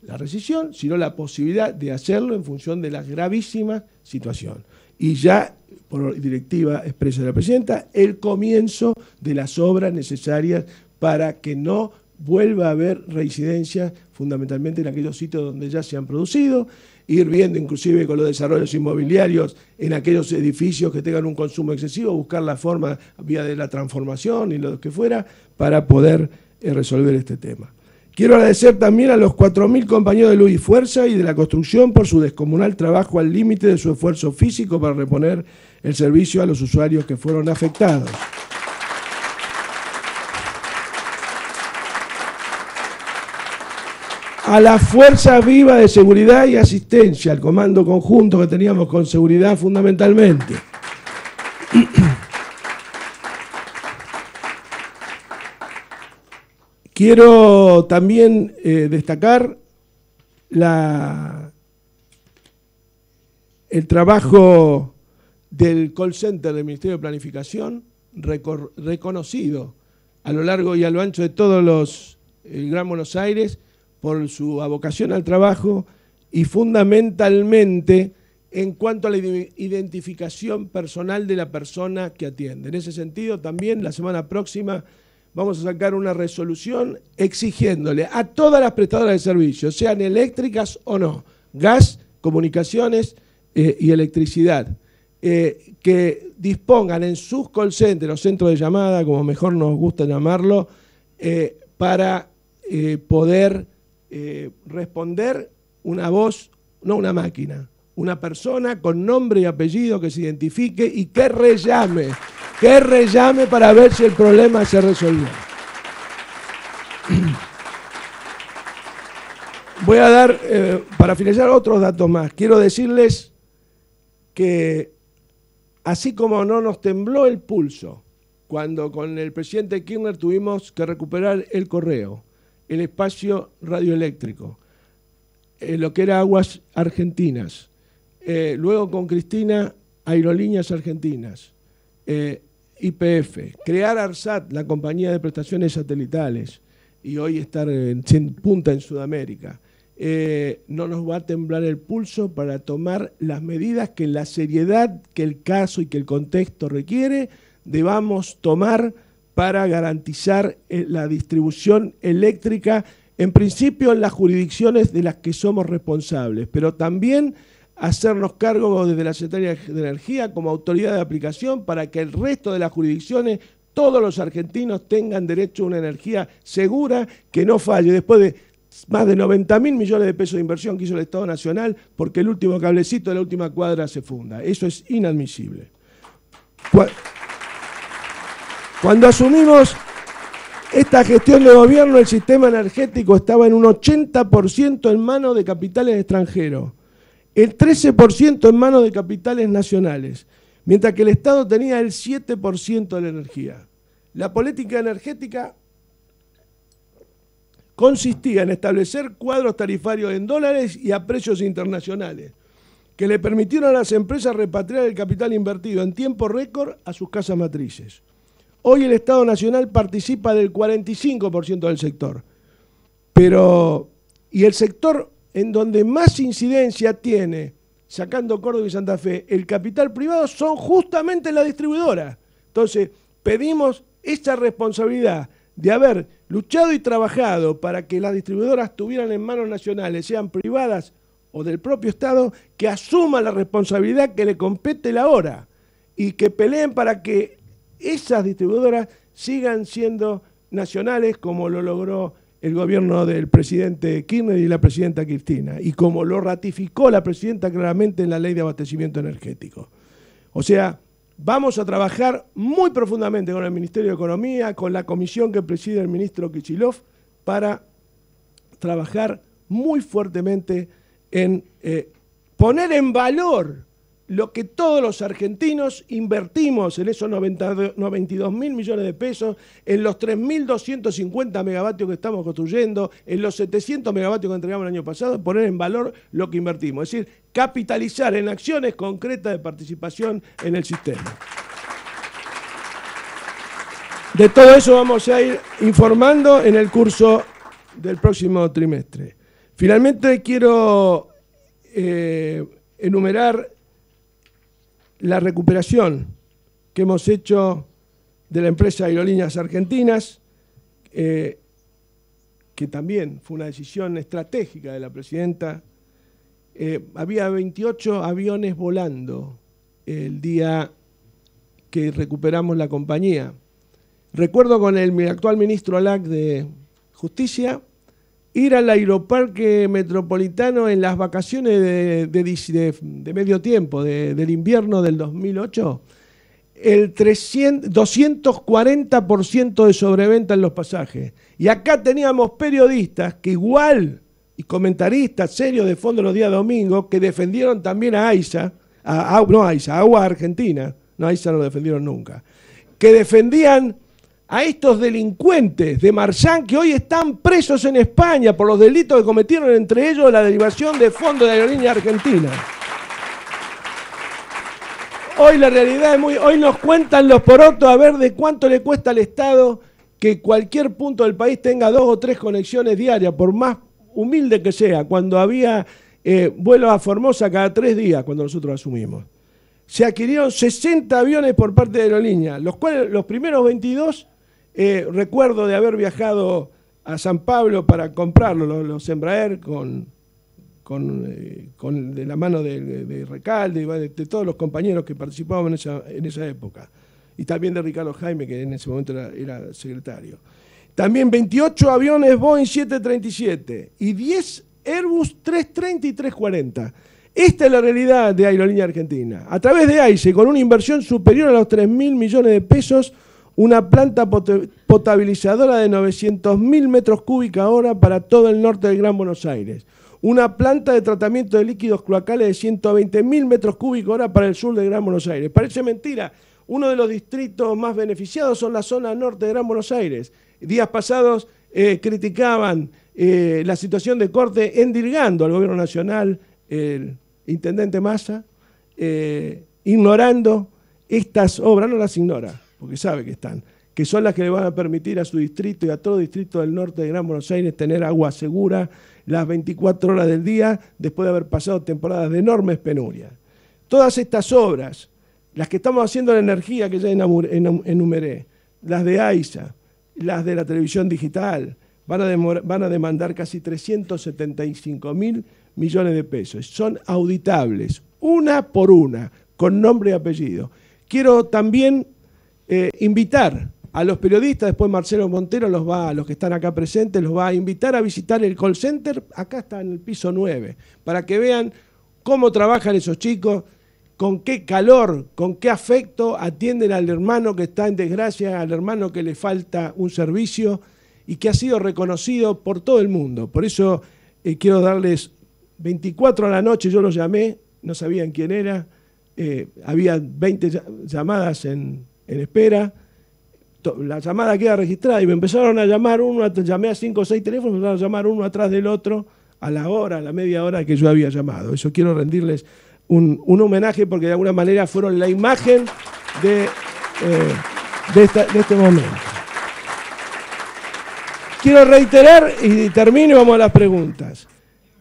la rescisión, sino la posibilidad de hacerlo en función de la gravísima situación. Y ya, por directiva expresa de la presidenta, el comienzo de las obras necesarias para que no vuelva a haber reincidencias fundamentalmente en aquellos sitios donde ya se han producido ir viendo inclusive con los desarrollos inmobiliarios en aquellos edificios que tengan un consumo excesivo, buscar la forma vía de la transformación y lo que fuera para poder eh, resolver este tema. Quiero agradecer también a los 4.000 compañeros de Luis Fuerza y de la construcción por su descomunal trabajo al límite de su esfuerzo físico para reponer el servicio a los usuarios que fueron afectados. a la Fuerza Viva de Seguridad y Asistencia, al comando conjunto que teníamos con seguridad fundamentalmente. Quiero también eh, destacar el trabajo del call center del Ministerio de Planificación, reconocido a lo largo y a lo ancho de todos los el Gran Buenos Aires por su vocación al trabajo y fundamentalmente en cuanto a la identificación personal de la persona que atiende. En ese sentido, también la semana próxima vamos a sacar una resolución exigiéndole a todas las prestadoras de servicios, sean eléctricas o no, gas, comunicaciones eh, y electricidad, eh, que dispongan en sus call centers, los centros de llamada, como mejor nos gusta llamarlo, eh, para poder eh, responder una voz, no una máquina, una persona con nombre y apellido que se identifique y que rellame, que rellame para ver si el problema se resolvió. Voy a dar, eh, para finalizar, otros datos más. Quiero decirles que así como no nos tembló el pulso cuando con el presidente Kirchner tuvimos que recuperar el correo, el espacio radioeléctrico, eh, lo que era Aguas Argentinas, eh, luego con Cristina, Aerolíneas Argentinas, eh, IPF, crear ARSAT, la compañía de prestaciones satelitales, y hoy estar en, en punta en Sudamérica. no nos va a temblar el pulso para tomar las medidas que la seriedad que el caso y que el contexto requiere debamos tomar para garantizar eh, la distribución eléctrica, en principio en las jurisdicciones de las que somos responsables, pero también hacernos cargo desde la Secretaría de Energía como autoridad de aplicación para que el resto de las jurisdicciones, todos los argentinos tengan derecho a una energía segura que no falle. Después de más de 90 mil millones de pesos de inversión que hizo el Estado Nacional porque el último cablecito de la última cuadra se funda. Eso es inadmisible. Cuando asumimos esta gestión de gobierno, el sistema energético estaba en un 80% en manos de capitales extranjeros, el 13% en manos de capitales nacionales, mientras que el Estado tenía el 7% de la energía. La política energética consistía en establecer cuadros tarifarios en dólares y a precios internacionales, que le permitieron a las empresas repatriar el capital invertido en tiempo récord a sus casas matrices. Hoy el Estado Nacional participa del 45% del sector. Pero, y el sector en donde más incidencia tiene, sacando Córdoba y Santa Fe, el capital privado son justamente las distribuidoras. Entonces, pedimos esa responsabilidad de haber luchado y trabajado para que las distribuidoras tuvieran en manos nacionales, sean privadas o del propio Estado, que asuma la responsabilidad que le compete la hora y que peleen para que esas distribuidoras sigan siendo nacionales como lo logró el gobierno del presidente Kirchner y la presidenta Cristina, y como lo ratificó la presidenta claramente en la ley de abastecimiento energético. O sea, vamos a trabajar muy profundamente con el Ministerio de Economía, con la comisión que preside el ministro Kichilov, para trabajar muy fuertemente en eh, poner en valor lo que todos los argentinos invertimos en esos 90, 92 mil millones de pesos, en los 3.250 megavatios que estamos construyendo, en los 700 megavatios que entregamos el año pasado, poner en valor lo que invertimos. Es decir, capitalizar en acciones concretas de participación en el sistema. De todo eso vamos a ir informando en el curso del próximo trimestre. Finalmente quiero eh, enumerar la recuperación que hemos hecho de la empresa Aerolíneas Argentinas, eh, que también fue una decisión estratégica de la presidenta. Eh, había 28 aviones volando el día que recuperamos la compañía. Recuerdo con el actual ministro Alac de Justicia, ir al aeroparque metropolitano en las vacaciones de, de, medio tiempo, del invierno del 2008, el 300, 240% de sobreventa en los pasajes. Y acá teníamos periodistas que igual, y comentaristas serios de fondo los días domingos, que defendieron también a AISA, a, no AISA, a Agua Argentina, no AISA no lo defendieron nunca, que defendían a estos delincuentes de Marsán que hoy están presos en España por los delitos que cometieron entre ellos la derivación de fondos de aerolínea argentina. Hoy la realidad es muy... Hoy nos cuentan los porotos a ver de cuánto le cuesta al Estado que cualquier punto del país tenga dos o tres conexiones diarias, por más humilde que sea, cuando había eh, vuelos a Formosa cada tres días, cuando nosotros asumimos. Se adquirieron 60 aviones por parte de aerolínea, los cuales los primeros 22 eh, recuerdo de haber viajado a San Pablo para comprarlo, los, Embraer, eh, con, de la mano de, Recalde, de, de, todos los compañeros que participaban en esa, en esa época. Y también de Ricardo Jaime, que en ese momento era, secretario. También 28 aviones Boeing 737 y 10 Airbus 330 y 340. Esta es la realidad de Aerolínea Argentina. A través de AISE, con una inversión superior a los 3 mil millones de pesos, una planta potabilizadora de 900.000 metros cúbicos ahora para todo el norte del Gran Buenos Aires, una planta de tratamiento de líquidos cloacales de 120.000 metros cúbicos ahora para el sur del Gran Buenos Aires. Parece mentira, uno de los distritos más beneficiados son la zona norte de Gran Buenos Aires. Días pasados eh, criticaban eh, la situación de corte endilgando al gobierno nacional, el intendente Massa, eh, ignorando estas obras, no las ignora porque sabe que están, que son las que le van a permitir a su distrito y a todo distrito del norte de Gran Buenos Aires tener agua segura las 24 horas del día después de haber pasado temporadas de enormes penurias. Todas estas obras, las que estamos haciendo la energía que ya enumeré, las de AISA, las de la televisión digital, van a, van a demandar casi 375 mil millones de pesos. Son auditables, una por una, con nombre y apellido. Quiero también eh, invitar a los periodistas, después Marcelo Montero los va, a los que están acá presentes, los va a invitar a visitar el call center, acá está en el piso 9, para que vean cómo trabajan esos chicos, con qué calor, con qué afecto atienden al hermano que está en desgracia, al hermano que le falta un servicio y que ha sido reconocido por todo el mundo. Por eso eh, quiero darles 24 a la noche, yo los llamé, no sabían quién era, eh, había 20 llamadas en en espera. La llamada queda registrada y me empezaron a llamar uno, llamé a cinco o seis teléfonos, me empezaron a llamar uno atrás del otro a la hora, a la media hora que yo había llamado. Eso quiero rendirles un, homenaje porque de alguna manera fueron la imagen de, eh, de este momento. Quiero reiterar y termino y vamos a las preguntas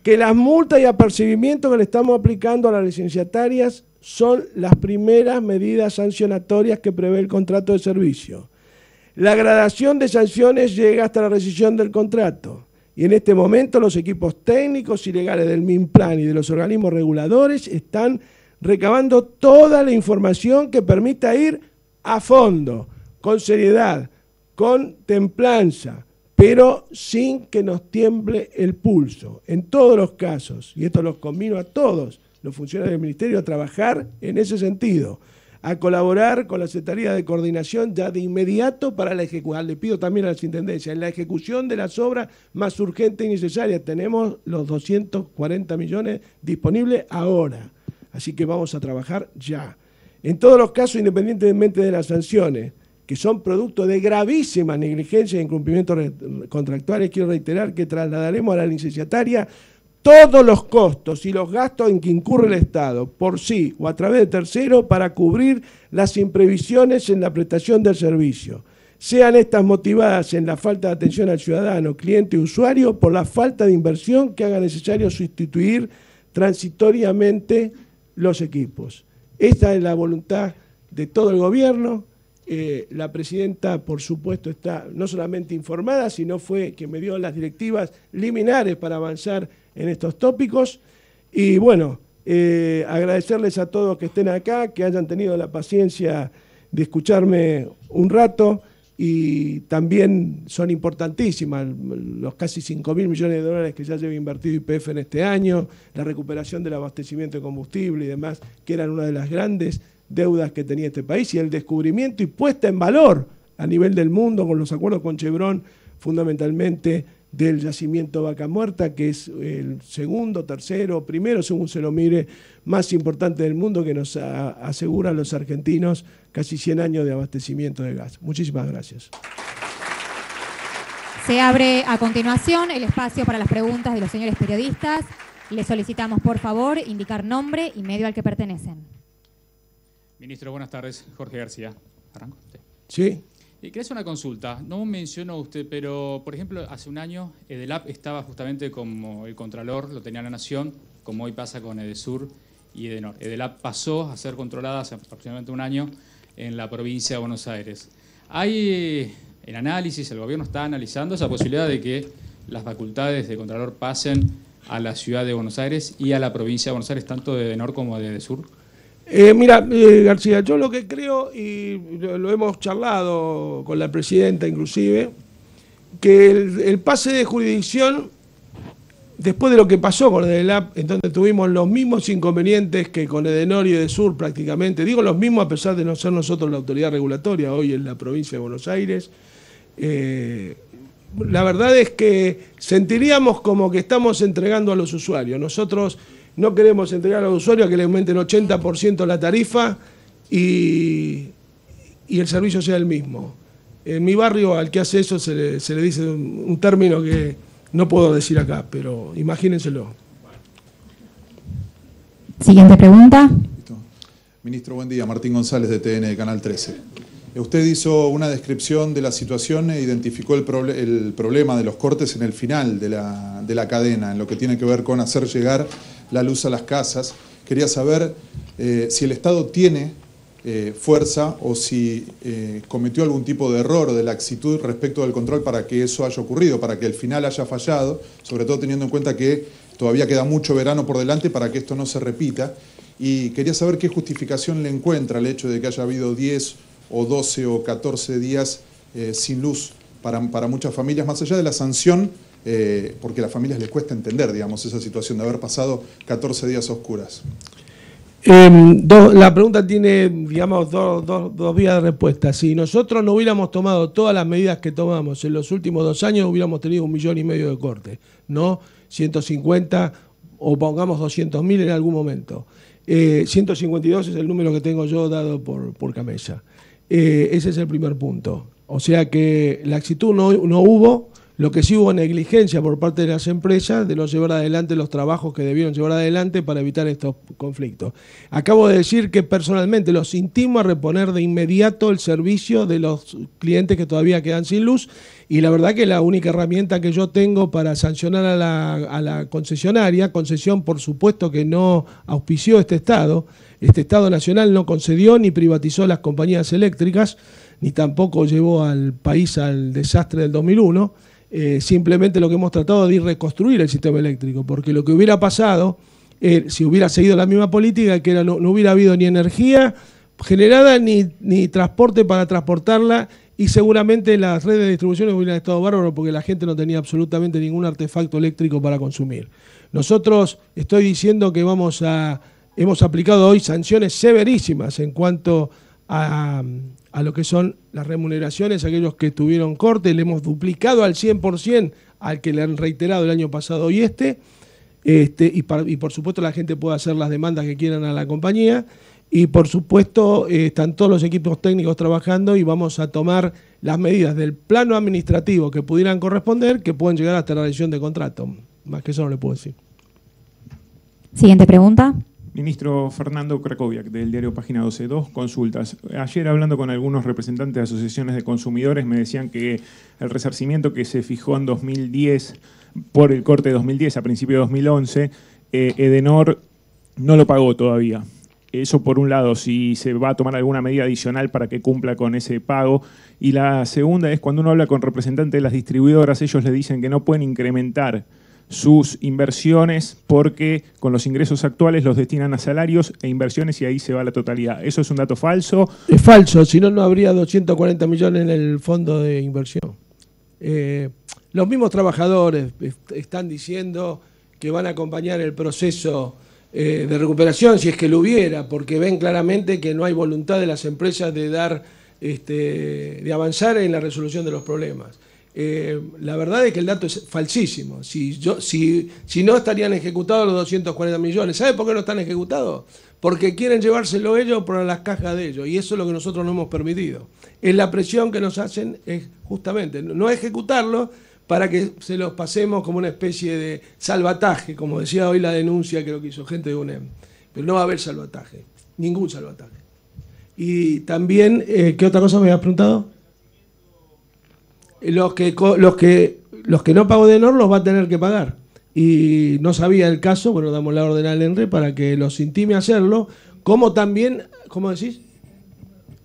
que las multas y apercibimientos que le estamos aplicando a las licenciatarias son las primeras medidas sancionatorias que prevé el contrato de servicio. La gradación de sanciones llega hasta la rescisión del contrato y en este momento los equipos técnicos y legales del MINPLAN y de los organismos reguladores están recabando toda la información que permita ir a fondo, con seriedad, con templanza, pero sin que nos tiemble el pulso. En todos los casos, y esto los convino a todos, los funcionarios del Ministerio a trabajar en ese sentido, a colaborar con la Secretaría de Coordinación ya de inmediato para la ejecución. Ah, le pido también a las intendencias, en la ejecución de las obras más urgentes y necesarias. Tenemos los 240 millones disponibles ahora, así que vamos a trabajar ya. En todos los casos, independientemente de las sanciones, que son producto de gravísima negligencia e incumplimientos contractuales, quiero reiterar que trasladaremos a la licenciataria todos los costos y los gastos en que incurre el Estado, por sí o a través de tercero, para cubrir las imprevisiones en la prestación del servicio, sean estas motivadas en la falta de atención al ciudadano, cliente y usuario, por la falta de inversión que haga necesario sustituir transitoriamente los equipos. Esta es la voluntad de todo el gobierno. Eh, la presidenta, por supuesto, está no solamente informada, sino fue quien me dio las directivas liminares para avanzar en estos tópicos. Y bueno, eh, agradecerles a todos que estén acá, que hayan tenido la paciencia de escucharme un rato y también son importantísimas los casi 5.000 mil millones de dólares que ya lleva invertido IPF en este año, la recuperación del abastecimiento de combustible y demás, que eran una de las grandes deudas que tenía este país, y el descubrimiento y puesta en valor a nivel del mundo con los acuerdos con Chevron, fundamentalmente del yacimiento Vaca Muerta, que es el segundo, tercero, primero, según se lo mire, más importante del mundo que nos asegura a los argentinos casi 100 años de abastecimiento de gas. Muchísimas gracias. Se abre a continuación el espacio para las preguntas de los señores periodistas. Les solicitamos, por favor, indicar nombre y medio al que pertenecen. Ministro, buenas tardes. Jorge García. ¿Sí? Y quería hacer una consulta. No mencionó usted, pero por ejemplo, hace un año EDELAP eh, estaba justamente como el Contralor, lo tenía la Nación, como hoy pasa con EDESUR y EDENOR. EDELAP pasó a ser controlada hace aproximadamente un año en la provincia de Buenos Aires. Hay el eh, análisis, el gobierno está analizando esa posibilidad de que las facultades de Contralor pasen a la ciudad de Buenos Aires y a la provincia de Buenos Aires, tanto de EDENOR como de EDESUR. Eh, mira, eh, García, yo lo que creo, y lo, hemos charlado con la presidenta inclusive, que el, pase de jurisdicción, después de lo que pasó con app, en donde tuvimos los mismos inconvenientes que con Edenor y Sur, prácticamente, digo los mismos a pesar de no ser nosotros la autoridad regulatoria hoy en la provincia de Buenos Aires, eh, la verdad es que sentiríamos como que estamos entregando a los usuarios. Nosotros no queremos entregar a los usuarios que le aumenten 80% la tarifa y, el servicio sea el mismo. En mi barrio al que hace eso se le, dice un, término que no puedo decir acá, pero imagínenselo. Siguiente pregunta. Ministro, buen día. Martín González de TN Canal 13. Eh, usted hizo una descripción de la situación e identificó el, problema de los cortes en el final de la cadena, en lo que tiene que ver con hacer llegar la luz a las casas. Quería saber eh, si el Estado tiene eh, fuerza o si eh, cometió algún tipo de error o de laxitud respecto del control para que eso haya ocurrido, para que el final haya fallado, sobre todo teniendo en cuenta que todavía queda mucho verano por delante para que esto no se repita. Y quería saber qué justificación le encuentra el hecho de que haya habido 10 o 12 o 14 días sin luz para, para muchas familias, más allá de la sanción eh, porque a las familias les cuesta entender, digamos, esa situación de haber pasado 14 días oscuras. Em, la pregunta tiene, digamos, dos, vías de respuesta. Si nosotros no hubiéramos tomado todas las medidas que tomamos en los últimos dos años, hubiéramos tenido un millón y medio de cortes, ¿no? 150 o pongamos 200 mil en algún momento. 152 eh, es el número que tengo yo dado por, por Camella. Eh, ese es el primer punto. O sea que la actitud no, no hubo, lo que sí hubo negligencia por parte de las empresas de no llevar adelante los trabajos que debieron llevar adelante para evitar estos conflictos. Acabo de decir que personalmente los intimo a reponer de inmediato el servicio de los clientes que todavía quedan sin luz y la verdad que la única herramienta que yo tengo para sancionar a la, a la concesionaria, concesión por supuesto que no auspició este Estado, este Estado Nacional no concedió ni privatizó las compañías eléctricas, ni tampoco llevó al país al desastre del 2001. Eh, simplemente lo que hemos tratado de reconstruir el sistema eléctrico, porque lo que hubiera pasado eh, si hubiera seguido la misma política, que no, hubiera habido ni energía generada ni, ni transporte para transportarla y seguramente las redes de distribución hubieran estado bárbaro porque la gente no tenía absolutamente ningún artefacto eléctrico para consumir. Nosotros estoy diciendo que vamos a hemos aplicado hoy sanciones severísimas en cuanto a, lo que son las remuneraciones, aquellos que tuvieron corte, le hemos duplicado al 100% al que le han reiterado el año pasado y este, este y, por supuesto la gente puede hacer las demandas que quieran a la compañía y por supuesto eh, están todos los equipos técnicos trabajando y vamos a tomar las medidas del plano administrativo que pudieran corresponder que pueden llegar hasta la revisión de contrato. Más que eso no le puedo decir. Siguiente pregunta. Ministro Fernando Krakowiak, del diario Página 12. Dos consultas. Ayer hablando con algunos representantes de asociaciones de consumidores me decían que el resarcimiento que se fijó en 2010 por el corte de 2010 a principio de 2011, eh, Edenor no lo pagó todavía. Eso por un lado, si se va a tomar alguna medida adicional para que cumpla con ese pago. Y la segunda es cuando uno habla con representantes de las distribuidoras, ellos le dicen que no pueden incrementar sus inversiones porque con los ingresos actuales los destinan a salarios e inversiones y ahí se va la totalidad. ¿Eso es un dato falso? Es falso, si no, no habría 240 millones en el fondo de inversión. Eh, los mismos trabajadores están diciendo que van a acompañar el proceso eh, de recuperación, si es que lo hubiera, porque ven claramente que no hay voluntad de las empresas de dar, este, de avanzar en la resolución de los problemas. Eh, la verdad es que el dato es falsísimo. Si, no estarían ejecutados los 240 millones. ¿Sabe por qué no están ejecutados? Porque quieren llevárselo ellos por las cajas de ellos. Y eso es lo que nosotros no hemos permitido. Es la presión que nos hacen es justamente no ejecutarlo para que se los pasemos como una especie de salvataje, como decía hoy la denuncia creo que hizo gente de UNEM. Pero no va a haber salvataje, ningún salvataje. Y también, eh, ¿qué otra cosa me habías preguntado? los que, los que, los que no pagó de honor los va a tener que pagar. Y no sabía el caso, bueno, damos la orden al ENRE para que los intime a hacerlo, como también, ¿cómo decís?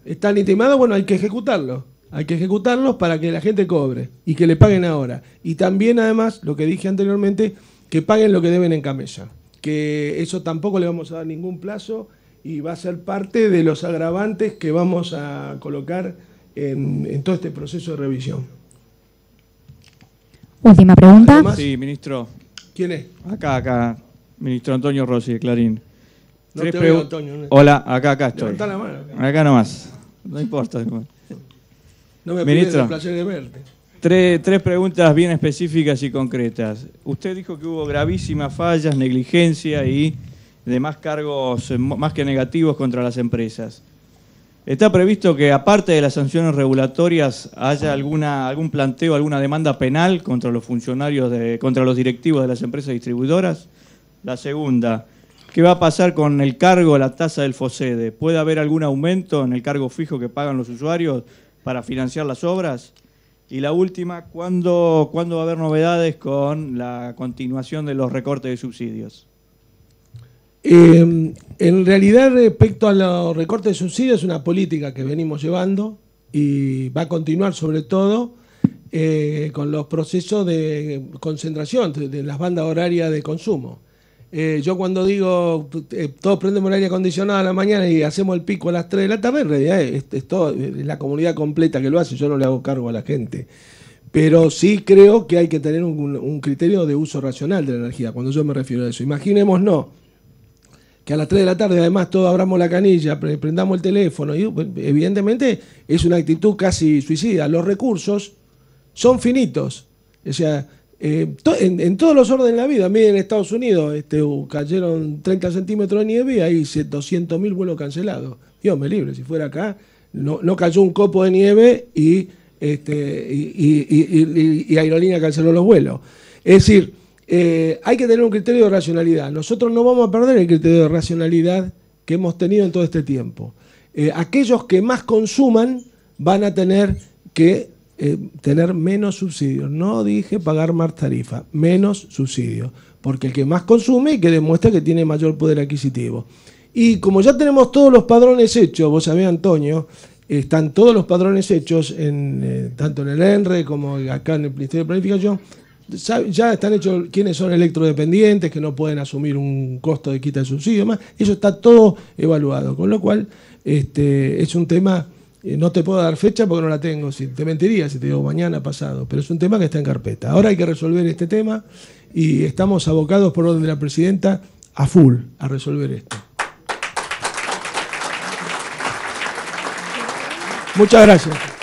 Están intimados, bueno, hay que ejecutarlo. Hay que ejecutarlos para que la gente cobre y que le paguen ahora. Y también, además, lo que dije anteriormente, que paguen lo que deben en camella. Que eso tampoco le vamos a dar ningún plazo y va a ser parte de los agravantes que vamos a colocar en todo este proceso de revisión. Última pregunta. Sí, ministro. ¿Quién es? Acá, acá. Ministro Antonio Rossi, de Clarín. No Hola, acá, acá estoy. Acá, nomás. No importa. No me Ministro, placer de verte. Tres, tres, preguntas bien específicas y concretas. Usted dijo que hubo gravísimas fallas, negligencia y demás cargos eh, más que negativos contra las empresas. Está previsto que aparte de las sanciones regulatorias haya alguna, algún planteo, alguna demanda penal contra los funcionarios, de, contra los directivos de las empresas distribuidoras. La segunda, ¿qué va a pasar con el cargo, la tasa del FOSEDE? ¿Puede haber algún aumento en el cargo fijo que pagan los usuarios para financiar las obras? Y la última, ¿cuándo, ¿cuándo va a haber novedades con la continuación de los recortes de subsidios? Em, en realidad, respecto a los recortes de subsidios, es una política que venimos llevando y va a continuar sobre todo eh, con los procesos de concentración de las bandas horarias de consumo. Eh, yo cuando digo, eh, todos prendemos el aire acondicionado a la mañana y hacemos el pico a las 3 de la tarde, en realidad es, la comunidad completa que lo hace, yo no le hago cargo a la gente. Pero sí creo que hay que tener un, un criterio de uso racional de la energía, cuando yo me refiero a eso. Imaginémonos que a las 3 de la tarde además todos abramos la canilla, prendamos el teléfono, y evidentemente es una actitud casi suicida. Los recursos son finitos. O sea, eh, en, todos los órdenes de la vida, miren en Estados Unidos este, uh, cayeron 30 centímetros de nieve y hay 200.000 vuelos cancelados. Dios me libre, si fuera acá, no, cayó un copo de nieve y, este, y Aerolínea canceló los vuelos. Es decir, eh, hay que tener un criterio de racionalidad. Nosotros no vamos a perder el criterio de racionalidad que hemos tenido en todo este tiempo. Eh, aquellos que más consuman van a tener que eh, tener menos subsidios. No dije pagar más tarifa, menos subsidios. Porque el que más consume y que demuestra que tiene mayor poder adquisitivo. Y como ya tenemos todos los padrones hechos, vos sabés, Antonio, están todos los padrones hechos, en, tanto en el ENRE como acá en el Ministerio de Planificación, ya están hechos quienes son electrodependientes, que no pueden asumir un costo de quita de subsidio, más. Eso está todo evaluado, con lo cual este, es un tema, eh, no te puedo dar fecha porque no la tengo, si, te mentiría si te digo mañana, pasado, pero es un tema que está en carpeta. Ahora hay que resolver este tema y estamos abocados por orden de la presidenta a full a resolver esto. Muchas gracias.